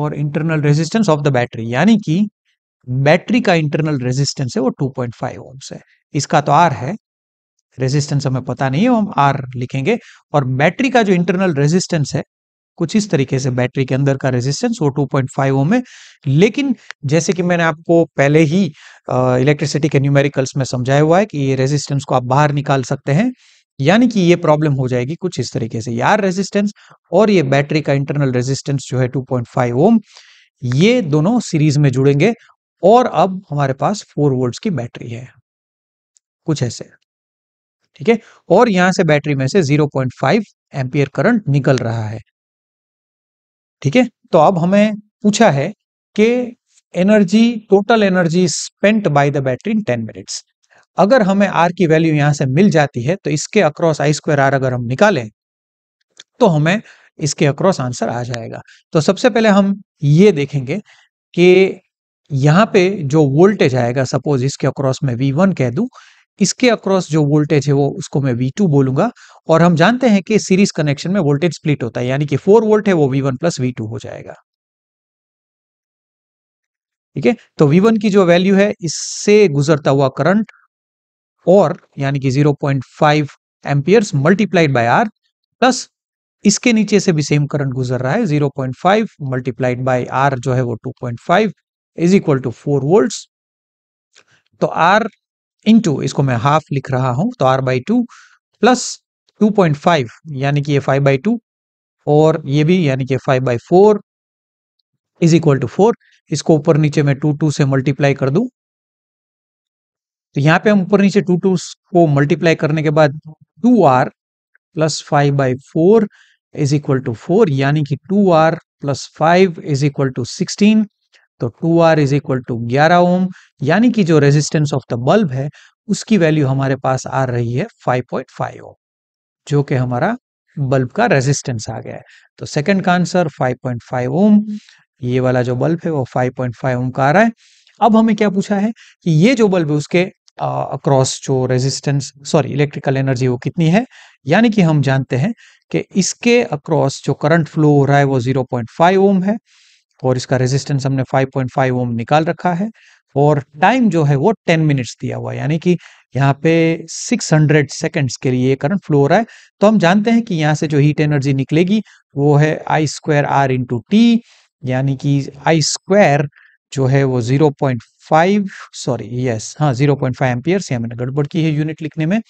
और internal resistance of the battery यानी कि बैटरी का इंटरनल रेजिस्टेंस है वो 2.5 ओम्स है इसका तो आर है रेजिस्टेंस हमें पता नहीं है हम आर लिखेंगे और बैटरी का जो इंटरनल रेजिस्टेंस है कुछ इस तरीके से बैटरी के अंदर का रेजिस्टेंस वो 2.5 ओम है लेकिन जैसे कि मैंने आपको पहले ही इलेक्ट्रिसिटी के न्यूमेरिकल्स में समझाया हुआ है कि ये रेजिस्टेंस को आप बाहर निकाल सकते हैं यानी कि ये प्रॉब्लम हो जाएगी कुछ इस तरीके से यार रेजिस्टेंस और ये बैटरी का इंटरनल रेजिस्टेंस जो है 2.5 ओम ये दोनों सीरीज में जुड़ेंगे और अब हमारे पास फोर वोल्ट की बैटरी है कुछ ऐसे ठीक है और यहां से बैटरी में से 0.5 एम्पियर करंट निकल रहा है ठीक है तो अब हमें पूछा है कि energy total energy spent by the battery in ten minutes अगर हमें आर की वैल्यू यहां से मिल जाती है तो इसके अक्रॉस आई स्क्वायर आर अगर हम निकालें तो हमें इसके अक्रॉस आंसर आ जाएगा तो सबसे पहले हम ये देखेंगे कि यहाँ पे जो वोल्टेज आएगा सपोज इसके अक्रॉस में वन कह दू इसके अक्रॉस जो वोल्टेज है वो उसको मैं वी टू बोलूंगा और हम जानते हैं कि सीरीज कनेक्शन में वोल्टेज स्प्लिट होता है यानी कि फोर वोल्ट है वो V one plus V two हो जाएगा ठीक है तो वी वन की जो वैल्यू है इससे गुजरता हुआ करंट और यानी कि zero point five multiplied by R plus इसके नीचे से भी सेम करंट गुजर रहा है zero point five multiplied by R जो है वो two point five is equal to four volt तो आर इनटू इसको मैं हाफ लिख रहा हूं तो R by two plus two point five यानी कि ये फाइव बाई टू और ये भी यानी कि five by four is equal to four इसको ऊपर नीचे मैं टू टू से मल्टीप्लाई कर दूं तो यहां पे हम ऊपर नीचे टू टू को मल्टीप्लाई करने के बाद two R plus five by four is equal to four यानी कि two R plus five is equal to sixteen तो 2R are is equal to ग्यारह ओम यानी कि जो रेजिस्टेंस ऑफ द बल्ब है उसकी वैल्यू हमारे पास आ रही है 5.5 ओम जो कि हमारा बल्ब का रेजिस्टेंस आ गया है तो सेकंड का आंसर 5.5 ओम ये वाला जो बल्ब है वो 5.5 ओम का आ रहा है अब हमें क्या पूछा है कि ये जो बल्ब है उसके अक्रॉस जो रेजिस्टेंस सॉरी इलेक्ट्रिकल एनर्जी वो कितनी है यानी कि हम जानते हैं कि इसके अक्रॉस जो करंट फ्लो हो रहा है वो फाइव ओम है और इसका रेजिस्टेंस हमने 5.5 ओम निकाल रखा है और टाइम जो है वो 10 मिनट्स दिया हुआ है यानी कि यहाँ पे 600 सेकंड्स के लिए करंट फ्लो हो रहा है तो हम जानते हैं कि यहाँ से जो हीट एनर्जी निकलेगी वो है I square R into T यानी कि आई स्क्वायर जो है वो 0.5 सॉरी यस हाँ 0.5 पॉइंट फाइव से हमने गड़बड़ की है यूनिट लिखने में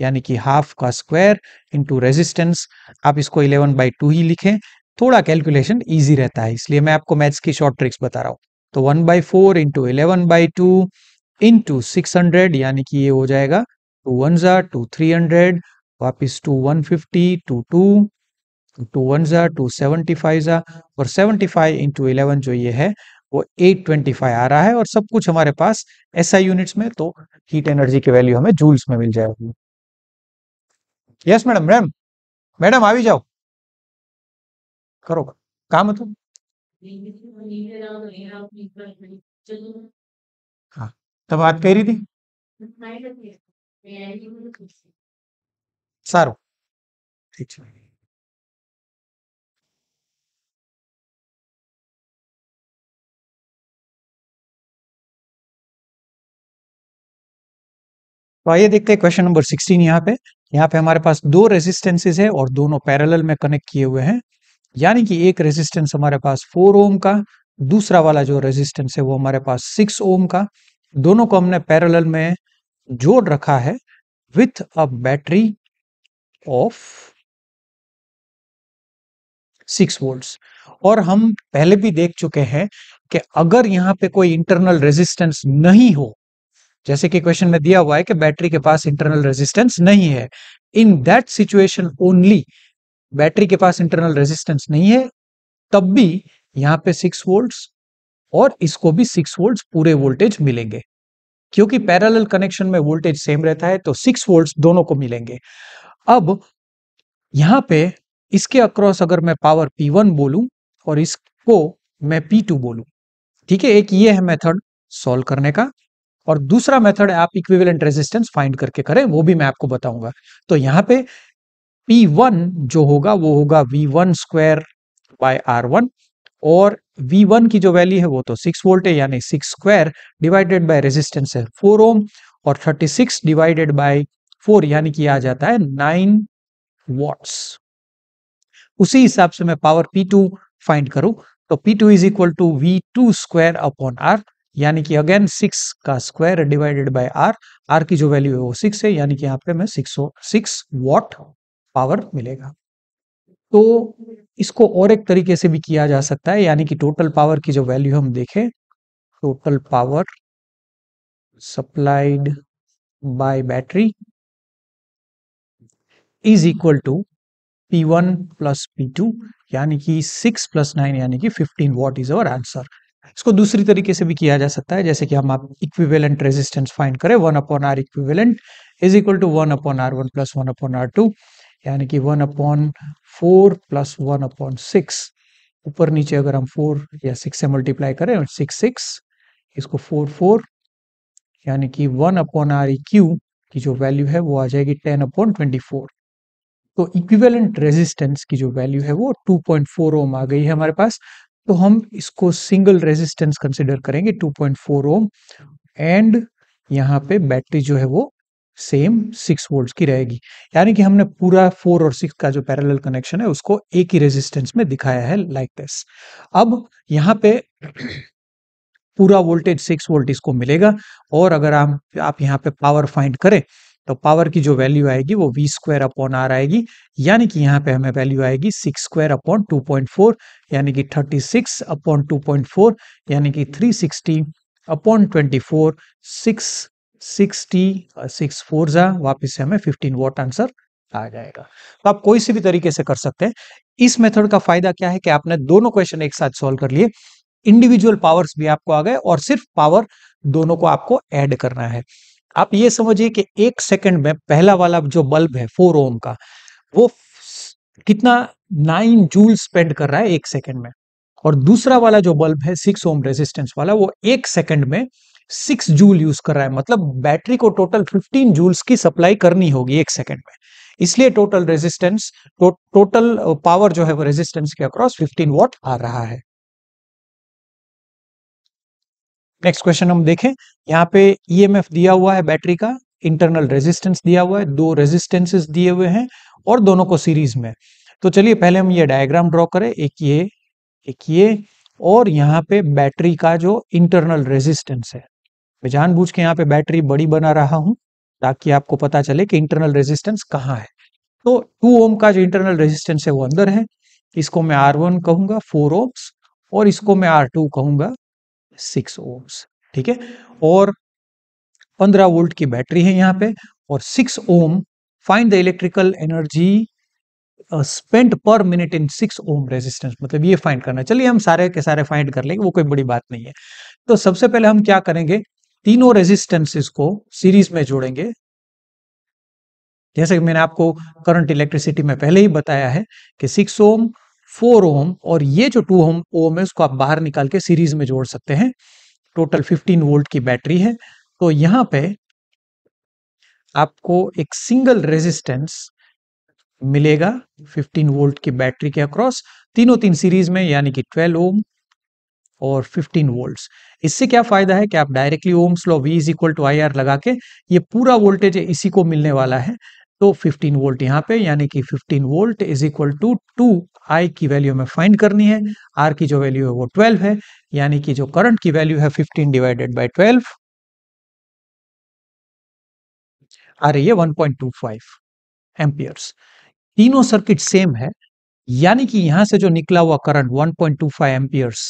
यानी कि हाफ का स्क्वायर इंटू रेजिस्टेंस आप इसको 11 बाई टू ही लिखें थोड़ा कैलकुलेशन ईजी रहता है इसलिए मैं आपको मैथ्स की शॉर्ट ट्रिक्स बता रहा हूं तो one by four into eleven by two into six hundred यानी कि ये हो जाएगा टू वन ज़ा टू थ्री हंड्रेड वापिस two one fifty two two two one ज़ा टू सेवेंटी फाइव ज़ा और सेवेंटी फाइव इंटू इलेवन जो ये है वो एट ट्वेंटी फाइव आ रहा है और सब कुछ हमारे पास एसआई यूनिट्स में तो हीट एनर्जी की वैल्यू हमें जूल्स में मिल जाएगी यस मैडम मैम मैडम आ भी जाओ करो काम तो हाँ तो बात कह रही थी सारो ठीक है तो आइए देखते हैं क्वेश्चन नंबर 16 यहाँ पे यहाँ पे हमारे पास दो रेजिस्टेंसेज है और दोनों पैरेलल में कनेक्ट किए हुए हैं यानी कि एक रेजिस्टेंस हमारे पास फोर ओम का दूसरा वाला जो रेजिस्टेंस है वो हमारे पास सिक्स ओम का दोनों को हमने पैरेलल में जोड़ रखा है with a battery of six volts और हम पहले भी देख चुके हैं कि अगर यहां पे कोई इंटरनल रेजिस्टेंस नहीं हो जैसे कि क्वेश्चन में दिया हुआ है कि बैटरी के पास इंटरनल रेजिस्टेंस नहीं है in that situation only battery के पास इंटरनल रेजिस्टेंस नहीं है तब भी यहाँ पे सिक्स वोल्ट और इसको भी सिक्स वोल्ट पूरे वोल्टेज मिलेंगे क्योंकि पैरेलल कनेक्शन में वोल्टेज सेम रहता है तो सिक्स वोल्ट दोनों को मिलेंगे अब यहाँ पे इसके अक्रॉस अगर मैं पावर P1 बोलूं और इसको मैं P2 बोलूं ठीक है एक ये है मेथड सॉल्व करने का और दूसरा मेथड है आप इक्विवेलेंट रेजिस्टेंस फाइंड करके करें वो भी मैं आपको बताऊंगा तो यहाँ पे पी वन जो होगा वो होगा V one square by R one और V1 की जो वैल्यू है वो तो 6 वोल्ट है यानी 6 स्क्वायर डिवाइडेड बाय रेजिस्टेंस है 4 ओम और 36 डिवाइडेड बाय 4 यानी कि आ जाता है 9 वॉट्स उसी हिसाब से मैं पावर P2 फाइंड करूं तो P2 two is equal to V two square upon R यानी कि अगेन 6 का square divided by R R की जो वैल्यू है वो 6 है यानी कि यहाँ पे मैं 6 6 वॉट पावर मिलेगा तो इसको और एक तरीके से भी किया जा सकता है यानी कि टोटल पावर की जो वैल्यू हम देखें total power supplied by battery is equal to P1 one plus P यानी कि 6 प्लस नाइन यानी कि 15 वॉट इज अवर आंसर इसको दूसरी तरीके से भी किया जा सकता है जैसे कि हम आप इक्विवेलेंट रेजिस्टेंस फाइंड करें one upon R equivalent is equal to one upon R one plus one upon R two यानी कि one upon four plus one upon six ऊपर नीचे अगर हम फोर या सिक्स से मल्टीप्लाई करें और सिक्स सिक्स इसको फोर फोर यानी कि one upon R E Q की जो वैल्यू है वो आ जाएगी टेन अपॉन ट्वेंटी फोर तो इक्विवेलेंट रेजिस्टेंस की जो वैल्यू है वो टू पॉइंट फोर ओम आ गई है हमारे पास तो हम इसको सिंगल रेजिस्टेंस कंसिडर करेंगे two point four ohm and यहाँ पे बैटरी जो है वो सेम सिक्स वोल्ट की रहेगी यानी कि हमने पूरा फोर और सिक्स का जो पैरल कनेक्शन है उसको एक ही रेजिस्टेंस में दिखाया है लाइक दिस अब यहाँ पे पूरा वोल्टेज सिक्स वोल्ट इसको मिलेगा और अगर हम आप यहाँ पे पावर फाइंड करें तो पावर की जो वैल्यू आएगी वो वी स्क्वायर अपॉन आर आएगी यानी कि यहाँ पे हमें वैल्यू आएगी six square upon two point four यानी कि thirty six upon two point four यानी कि three sixty upon twenty four six sixty six four जा वापिस से हमें फिफ्टीन वॉट आंसर आ जाएगा तो आप कोई से भी तरीके से कर सकते हैं इस मेथड का फायदा क्या है कि आपने दोनों क्वेश्चन एक साथ सॉल्व कर लिए इंडिविजुअल पावर्स भी आपको आ गए और सिर्फ पावर दोनों को आपको ऐड करना है आप ये समझिए कि एक सेकंड में पहला वाला जो बल्ब है फोर ओम का वो कितना नाइन जूल स्पेंड कर रहा है एक सेकंड में और दूसरा वाला जो बल्ब है सिक्स ओम रेजिस्टेंस वाला वो एक सेकंड में सिक्स जूल यूज कर रहा है मतलब बैटरी को टोटल फिफ्टीन जूल्स की सप्लाई करनी होगी एक सेकेंड में इसलिए टोटल रेजिस्टेंस टो, टोटल पावर जो है वो रेजिस्टेंस के अक्रॉस 15 वॉट आ रहा है नेक्स्ट क्वेश्चन हम देखें यहाँ पे ईएमएफ e दिया हुआ है बैटरी का इंटरनल रेजिस्टेंस दिया हुआ है दो रेजिस्टेंसेस दिए हुए हैं और दोनों को सीरीज में तो चलिए पहले हम ये डायग्राम ड्रॉ करें एक ये एक ये और यहाँ पे बैटरी का जो इंटरनल रेजिस्टेंस है मैं जानबूझ के यहाँ पे बैटरी बड़ी बना रहा हूँ ताकि आपको पता चले कि इंटरनल रेजिस्टेंस कहाँ है तो टू ओम का जो इंटरनल रेजिस्टेंस है वो अंदर है इसको मैं आर वन कहूंगा फोर ओम्स और इसको मैं आर टू कहूंगा सिक्स ओम्स ठीक है और पंद्रह वोल्ट की बैटरी है यहाँ पे और six ohm find the electrical energy spent per minute in six ohm resistance मतलब ये फाइंड करना चलिए हम सारे के सारे फाइंड कर लेंगे वो कोई बड़ी बात नहीं है तो सबसे पहले हम क्या करेंगे तीनों रेजिस्टेंसेस को सीरीज में जोड़ेंगे जैसे कि मैंने आपको करंट इलेक्ट्रिसिटी में पहले ही बताया है कि सिक्स ओम फोर ओम और ये जो टू ओम ओम है उसको आप बाहर निकाल के सीरीज में जोड़ सकते हैं टोटल 15 वोल्ट की बैटरी है तो यहां पे आपको एक सिंगल रेजिस्टेंस मिलेगा 15 वोल्ट की बैटरी के अक्रॉस तीनों तीन सीरीज में यानी कि 12 ओम और 15 वोल्ट्स इससे क्या फायदा है कि आप directly ohm's law V is equal to I R लगा के ये पूरा वोल्टेज इसी को मिलने वाला है तो 15 वोल्ट यहाँ पे यानी कि 15 volt is equal to two I की वैल्यू हमें फाइंड करनी है आर की जो वैल्यू है वो 12 है यानी कि जो करंट की वैल्यू है 15 डिवाइडेड बाय 12 आ रही है 1.25 एम्पियर्स तीनों सर्किट सेम है यानी कि यहां से जो निकला हुआ करंट 1.25 एम्पियर्स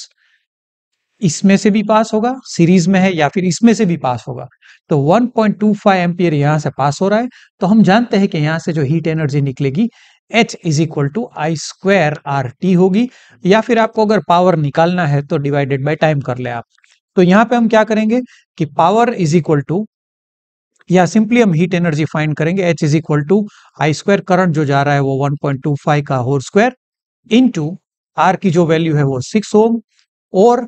इसमें से भी पास होगा सीरीज में है या फिर इसमें से भी पास होगा तो 1.25 पॉइंट यहां से पास हो रहा है तो हम जानते हैं कि यहां से जो हीट एनर्जी निकलेगी H is equal to I square R T होगी या फिर आपको अगर पावर निकालना है तो डिवाइडेड बाय टाइम कर ले आप तो यहां पे हम क्या करेंगे कि पावर इज इक्वल टू या सिंपली हम हीट एनर्जी फाइंड करेंगे H is equal to I square current जो जा रहा है वो 1.25 का होल स्क्वायर इंटू आर की जो वैल्यू है वो सिक्स ओम और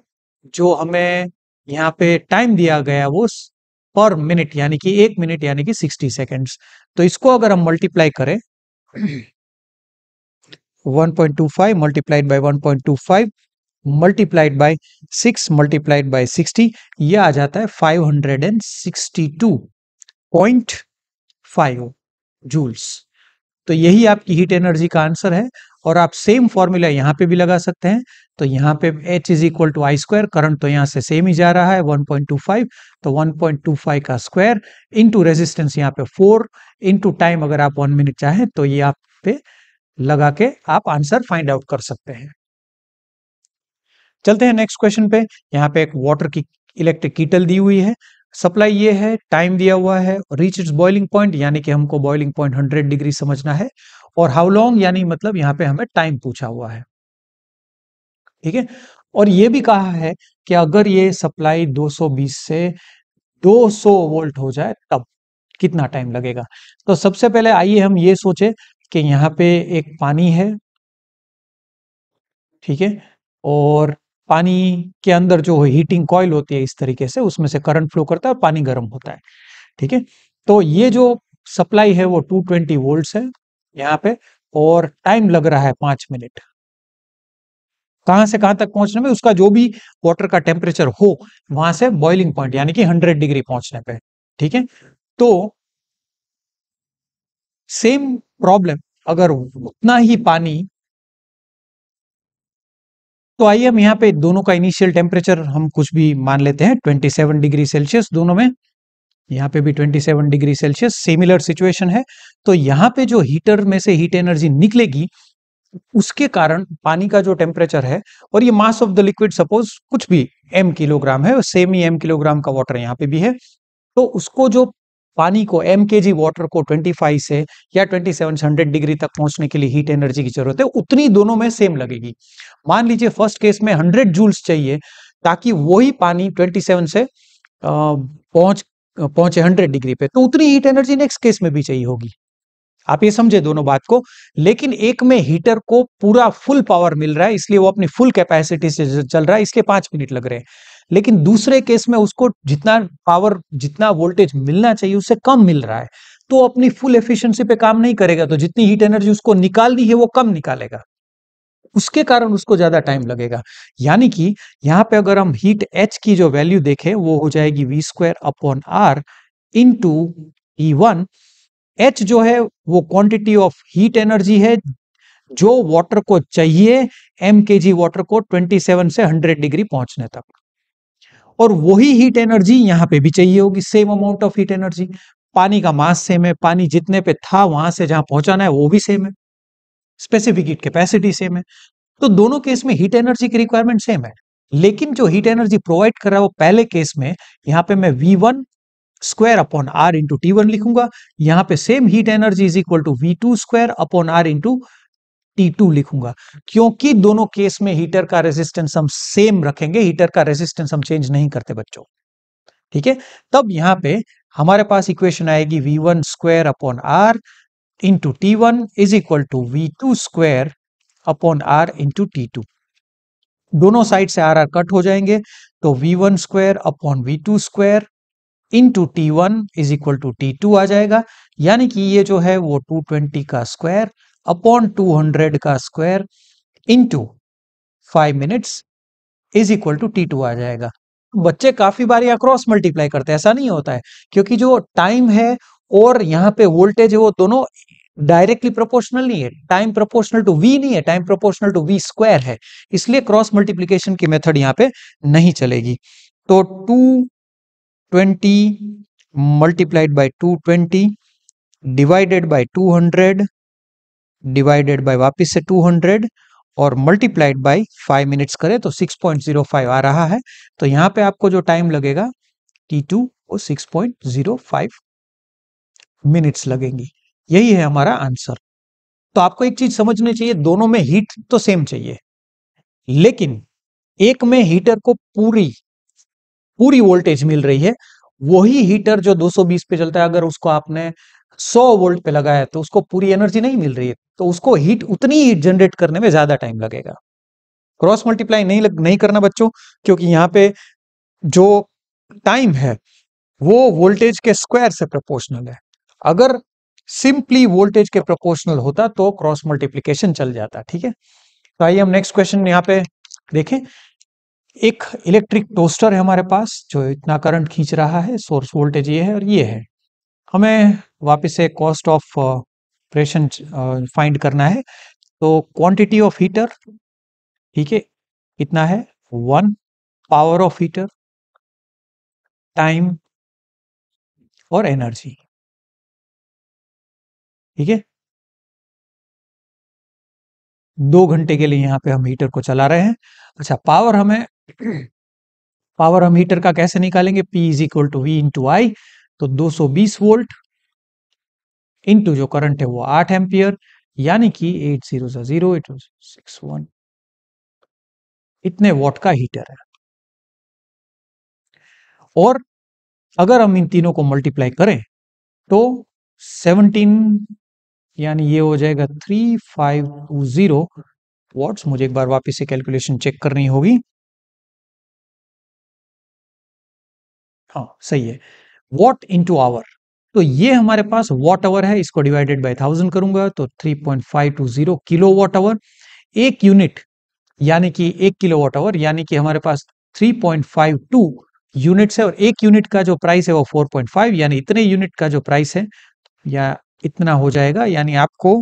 जो हमें यहाँ पे टाइम दिया गया वो पर मिनट यानी कि एक मिनट यानी कि सिक्सटी सेकेंड्स तो इसको अगर हम मल्टीप्लाई करें 1.25 multiplied by 1.25 multiplied by 6 multiplied by 60 ये आ जाता है 562.5 जूल्स तो यही आपकी हीट एनर्जी का आंसर है और आप सेम फॉर्मूला यहाँ पे भी लगा सकते हैं तो यहाँ पे H is equal to I square current तो यहाँ से सेम ही जा रहा है 1.25 तो 1.25 का स्क्वायर इनटू रेजिस्टेंस यहाँ पे 4 इनटू टाइम अगर आप वन मिनट चाहें तो ये आप पे लगा के आप आंसर फाइंड आउट कर सकते हैं चलते हैं नेक्स्ट क्वेश्चन पे यहाँ पे एक वाटर की इलेक्ट्रिक कीटल दी हुई है सप्लाई ये है टाइम दिया हुआ है रीच इट्स बॉइलिंग पॉइंट यानी कि हमको बॉइलिंग पॉइंट 100 डिग्री समझना है और हाउ लॉन्ग यानी मतलब यहाँ पे हमें टाइम पूछा हुआ है ठीक है और ये भी कहा है कि अगर ये सप्लाई 220 से 200 वोल्ट हो जाए तब कितना टाइम लगेगा तो सबसे पहले आइए हम ये सोचे कि यहाँ पे एक पानी है ठीक है और पानी के अंदर जो हीटिंग कॉयल होती है इस तरीके से उसमें से करंट फ्लो करता है और पानी गर्म होता है ठीक है तो ये जो सप्लाई है वो 220 ट्वेंटी वोल्ट है यहाँ पे और टाइम लग रहा है पांच मिनट कहां से कहां तक पहुंचने में उसका जो भी वाटर का टेम्परेचर हो वहां से बॉइलिंग पॉइंट यानी कि 100 डिग्री पहुंचने पे ठीक है तो सेम प्रॉब्लम अगर उतना ही पानी तो आइए हम यहाँ पे दोनों का इनिशियल टेम्परेचर हम कुछ भी मान लेते हैं 27 डिग्री सेल्सियस दोनों में यहाँ पे भी 27 डिग्री सेल्सियस सिमिलर सिचुएशन है तो यहाँ पे जो हीटर में से हीट एनर्जी निकलेगी उसके कारण पानी का जो टेम्परेचर है और ये mass of the liquid suppose कुछ भी एम किलोग्राम है सेम ही एम किलोग्राम का वाटर यहाँ पे भी है तो उसको जो पानी को एम के जी वाटर को 25 से या 2700 डिग्री तक पहुंचने के लिए हीट एनर्जी की जरूरत है उतनी दोनों में सेम लगेगी मान लीजिए फर्स्ट केस में 100 जूल्स चाहिए ताकि वही पानी 27 से पहुंच पहुंचे 100 डिग्री पे तो उतनी हीट एनर्जी नेक्स्ट केस में भी चाहिए होगी आप ये समझे दोनों बात को लेकिन एक में हीटर को पूरा फुल पावर मिल रहा है इसलिए वो अपनी फुल कैपेसिटी से चल रहा है इसलिए पांच मिनट लग रहे हैं लेकिन दूसरे केस में उसको जितना पावर जितना वोल्टेज मिलना चाहिए उससे कम मिल रहा है तो अपनी फुल एफिशिएंसी पे काम नहीं करेगा तो जितनी हीट एनर्जी उसको निकालनी है वो कम निकालेगा उसके कारण उसको ज्यादा टाइम लगेगा यानी कि यहाँ पे अगर हम हीट एच की जो वैल्यू देखें वो हो जाएगी V square upon R into E one H जो है वो क्वांटिटी ऑफ हीट एनर्जी है जो वाटर को चाहिए एम के जी वाटर को 27 से 100 डिग्री पहुंचने तक और वही हीट एनर्जी यहाँ पे भी चाहिए होगी same amount of heat energy पानी का मास सेम है पानी जितने पे था वहां से जहां पहुंचाना है वो भी सेम है स्पेसिफिक हीट कैपेसिटी सेम है तो दोनों केस में हीट एनर्जी की रिक्वायरमेंट सेम है लेकिन जो हीट एनर्जी प्रोवाइड कर रहा है वो पहले केस में यहाँ पे मैं V one square upon R into T one लिखूंगा यहाँ पे same heat energy is equal to V two square upon R into T2 लिखूंगा क्योंकि दोनों केस में हीटर का रेजिस्टेंस हम सेम रखेंगे हीटर का रेजिस्टेंस हम चेंज नहीं करते बच्चों ठीक है तब यहां पे हमारे पास इक्वेशन आएगी V1 one square upon R into T one is equal to V two square upon R into T two दोनों साइड से आर आर कट हो जाएंगे तो V one square upon V two square into T one is equal to T two आ जाएगा यानी कि ये जो है वो 220 का स्क्वायर अपॉन 200 का square into five minutes is equal to T two आ जाएगा बच्चे काफी बार यहाँ क्रॉस मल्टीप्लाई करते हैं ऐसा नहीं होता है क्योंकि जो टाइम है और यहाँ पे वोल्टेज है वो दोनों डायरेक्टली प्रोपोर्शनल नहीं है टाइम प्रोपोर्शनल टू वी नहीं है time proportional to V square है इसलिए क्रॉस मल्टीप्लीकेशन की मेथड यहाँ पे नहीं चलेगी तो two twenty multiplied by two twenty divided by two hundred divided by वापस से 200 और मल्टीप्लाइड बाय 5 मिनट्स करें तो 6.05 आ रहा है तो यहां पे आपको जो टाइम लगेगा T2 वो 6.05 मिनट्स लगेंगी यही है हमारा आंसर तो आपको एक चीज समझनी चाहिए दोनों में हीट तो सेम चाहिए लेकिन एक में हीटर को पूरी पूरी वोल्टेज मिल रही है वही हीटर जो 220 पे चलता है अगर उसको आपने 100 वोल्ट पे लगाया तो उसको पूरी एनर्जी नहीं मिल रही है तो उसको हीट उतनी हीट जनरेट करने में ज्यादा टाइम लगेगा क्रॉस मल्टीप्लाई नहीं लग, नहीं करना बच्चों क्योंकि यहाँ पे जो टाइम है वो वोल्टेज के स्क्वायर से प्रोपोर्शनल है अगर सिंपली वोल्टेज के प्रोपोर्शनल होता तो क्रॉस मल्टीप्लीकेशन चल जाता ठीक है तो आइए हम नेक्स्ट क्वेश्चन यहाँ पे देखें एक इलेक्ट्रिक टोस्टर है हमारे पास जो इतना करंट खींच रहा है सोर्स वोल्टेज ये है और ये है हमें वापस से कॉस्ट ऑफ प्रेशन फाइंड करना है तो क्वांटिटी ऑफ हीटर ठीक है कितना है one power of heater time और एनर्जी ठीक है दो घंटे के लिए यहां पे हम हीटर को चला रहे हैं अच्छा पावर हमें पावर हम हीटर का कैसे निकालेंगे P is equal to V into I तो 220 वोल्ट इंटू जो करंट है वो आठ एम्पियर यानी कि eight zero zero eight six one इतने वॉट का हीटर है और अगर हम इन तीनों को मल्टीप्लाई करें तो सेवनटीन यानी ये हो जाएगा three five two zero watts मुझे एक बार वापस से कैलकुलेशन चेक करनी होगी हाँ सही है वॉट इनटू आवर तो ये हमारे पास वॉट आवर है इसको डिवाइडेड बाय थाउजेंड करूंगा तो three point five two zero kilo watt hour एक यूनिट यानी कि एक किलो वॉट आवर यानी कि हमारे पास three point five two units है और एक यूनिट का जो प्राइस है वो 4.5 यानी इतने यूनिट का जो प्राइस है या इतना हो जाएगा यानी आपको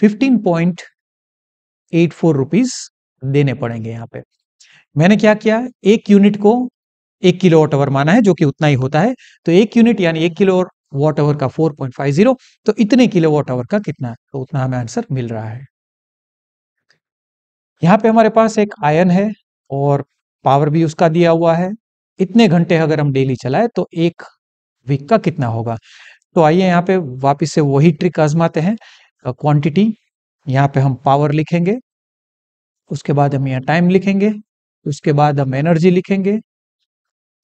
fifteen point eight four rupees देने पड़ेंगे यहाँ पे मैंने क्या किया एक यूनिट को एक किलो वॉट आवर माना है जो कि उतना ही होता है तो एक यूनिट यानी एक किलो वॉट आवर का 4.50 तो इतने किलो वॉट आवर का कितना है तो उतना हमें आंसर मिल रहा है यहाँ पे हमारे पास एक आयन है और पावर भी उसका दिया हुआ है इतने घंटे अगर हम डेली चलाए तो एक वीक का कितना होगा तो आइए यहाँ पे वापिस से वही ट्रिक आजमाते हैं क्वांटिटी यहाँ पे हम पावर लिखेंगे उसके बाद हम यहाँ टाइम लिखेंगे उसके बाद हम एनर्जी लिखेंगे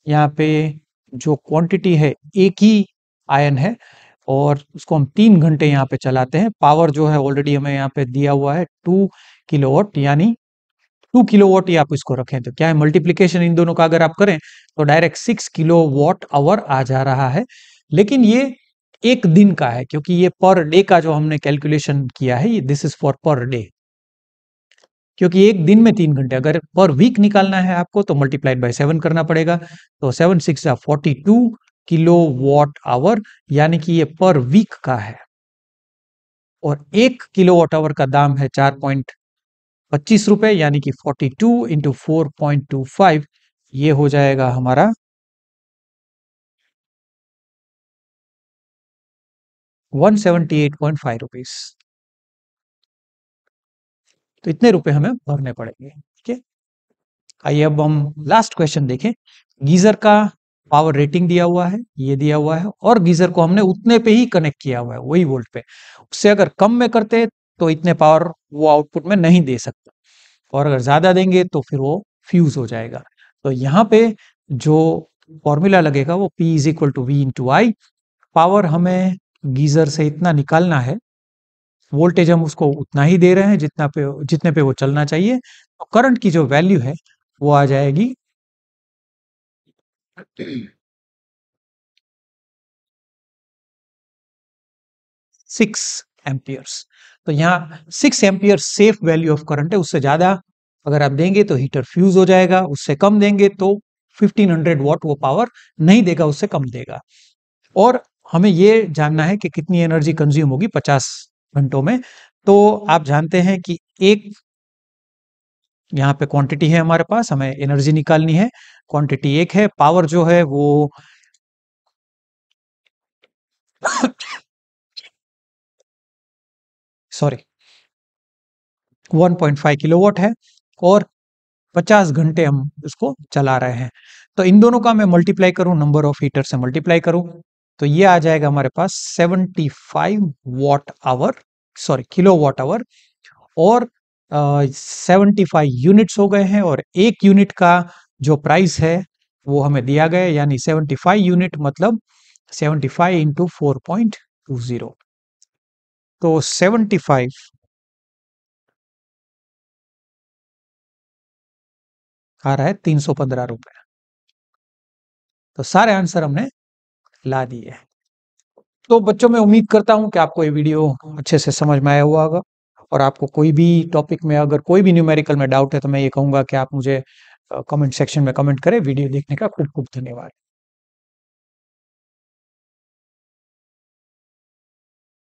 यहाँ पे जो क्वांटिटी है एक ही आयन है और उसको हम तीन घंटे यहाँ पे चलाते हैं पावर जो है ऑलरेडी हमें यहाँ पे दिया हुआ है टू किलोवाट यानी टू किलो वॉट ही आप इसको रखें तो क्या है मल्टीप्लीकेशन इन दोनों का अगर आप करें तो direct six kilo watt hour आ जा रहा है लेकिन ये एक दिन का है क्योंकि ये पर डे का जो हमने कैलकुलेशन किया है ये this is for per day क्योंकि एक दिन में तीन घंटे अगर पर वीक निकालना है आपको तो मल्टीप्लाइड बाय सेवन करना पड़ेगा तो seven six forty two kilo watt hour यानी कि ये पर वीक का है और एक किलो वॉट आवर का दाम है चार पॉइंट पच्चीस रुपए यानी कि forty two into four point two five ये हो जाएगा हमारा one seventy eight point five rupees तो इतने रुपए हमें भरने पड़ेंगे ठीक है आइए अब हम लास्ट क्वेश्चन देखें गीजर का पावर रेटिंग दिया हुआ है ये दिया हुआ है और गीजर को हमने उतने पे ही कनेक्ट किया हुआ है वही वोल्ट पे उससे अगर कम में करते तो इतने पावर वो आउटपुट में नहीं दे सकता और अगर ज्यादा देंगे तो फिर वो फ्यूज हो जाएगा तो यहाँ पे जो फॉर्मूला लगेगा वो P is equal to V into I power हमें गीजर से इतना निकालना है वोल्टेज हम उसको उतना ही दे रहे हैं जितना पे जितने पे वो चलना चाहिए तो करंट की जो वैल्यू है वो आ जाएगी सिक्स एम्पियर्स तो यहाँ six ampere safe value of current है उससे ज़्यादा अगर आप देंगे तो हीटर फ्यूज हो जाएगा उससे कम देंगे तो 1500 वॉट वो पावर नहीं देगा उससे कम देगा और हमें ये जानना है कि कितनी एनर्जी कंज्यूम होगी घंटों में तो आप जानते हैं कि एक यहाँ पे क्वांटिटी है हमारे पास हमें एनर्जी निकालनी है क्वांटिटी एक है पावर जो है वो सॉरी 1.5 किलोवाट है और 50 घंटे हम उसको चला रहे हैं तो इन दोनों का मैं मल्टीप्लाई करूं नंबर ऑफ हीटर से मल्टीप्लाई करूं तो ये आ जाएगा हमारे पास 75 watt hour sorry kilo watt hour और सेवेंटी फाइव यूनिट्स हो गए हैं और एक यूनिट का जो प्राइस है वो हमें दिया गया यानी सेवेंटी फाइव यूनिट मतलब seventy five into four point two zero तो सेवेंटी फाइव आ रहा है तीन सौ पंद्रह रुपए तो सारे आंसर हमने ला दिए है तो बच्चों मैं उम्मीद करता हूं कि आपको ये वीडियो अच्छे से समझ में आया हुआ होगा और आपको कोई भी टॉपिक में अगर कोई भी न्यूमेरिकल में डाउट है तो मैं ये कहूंगा कि आप मुझे कमेंट सेक्शन में कमेंट करें वीडियो देखने का खूब खूब धन्यवाद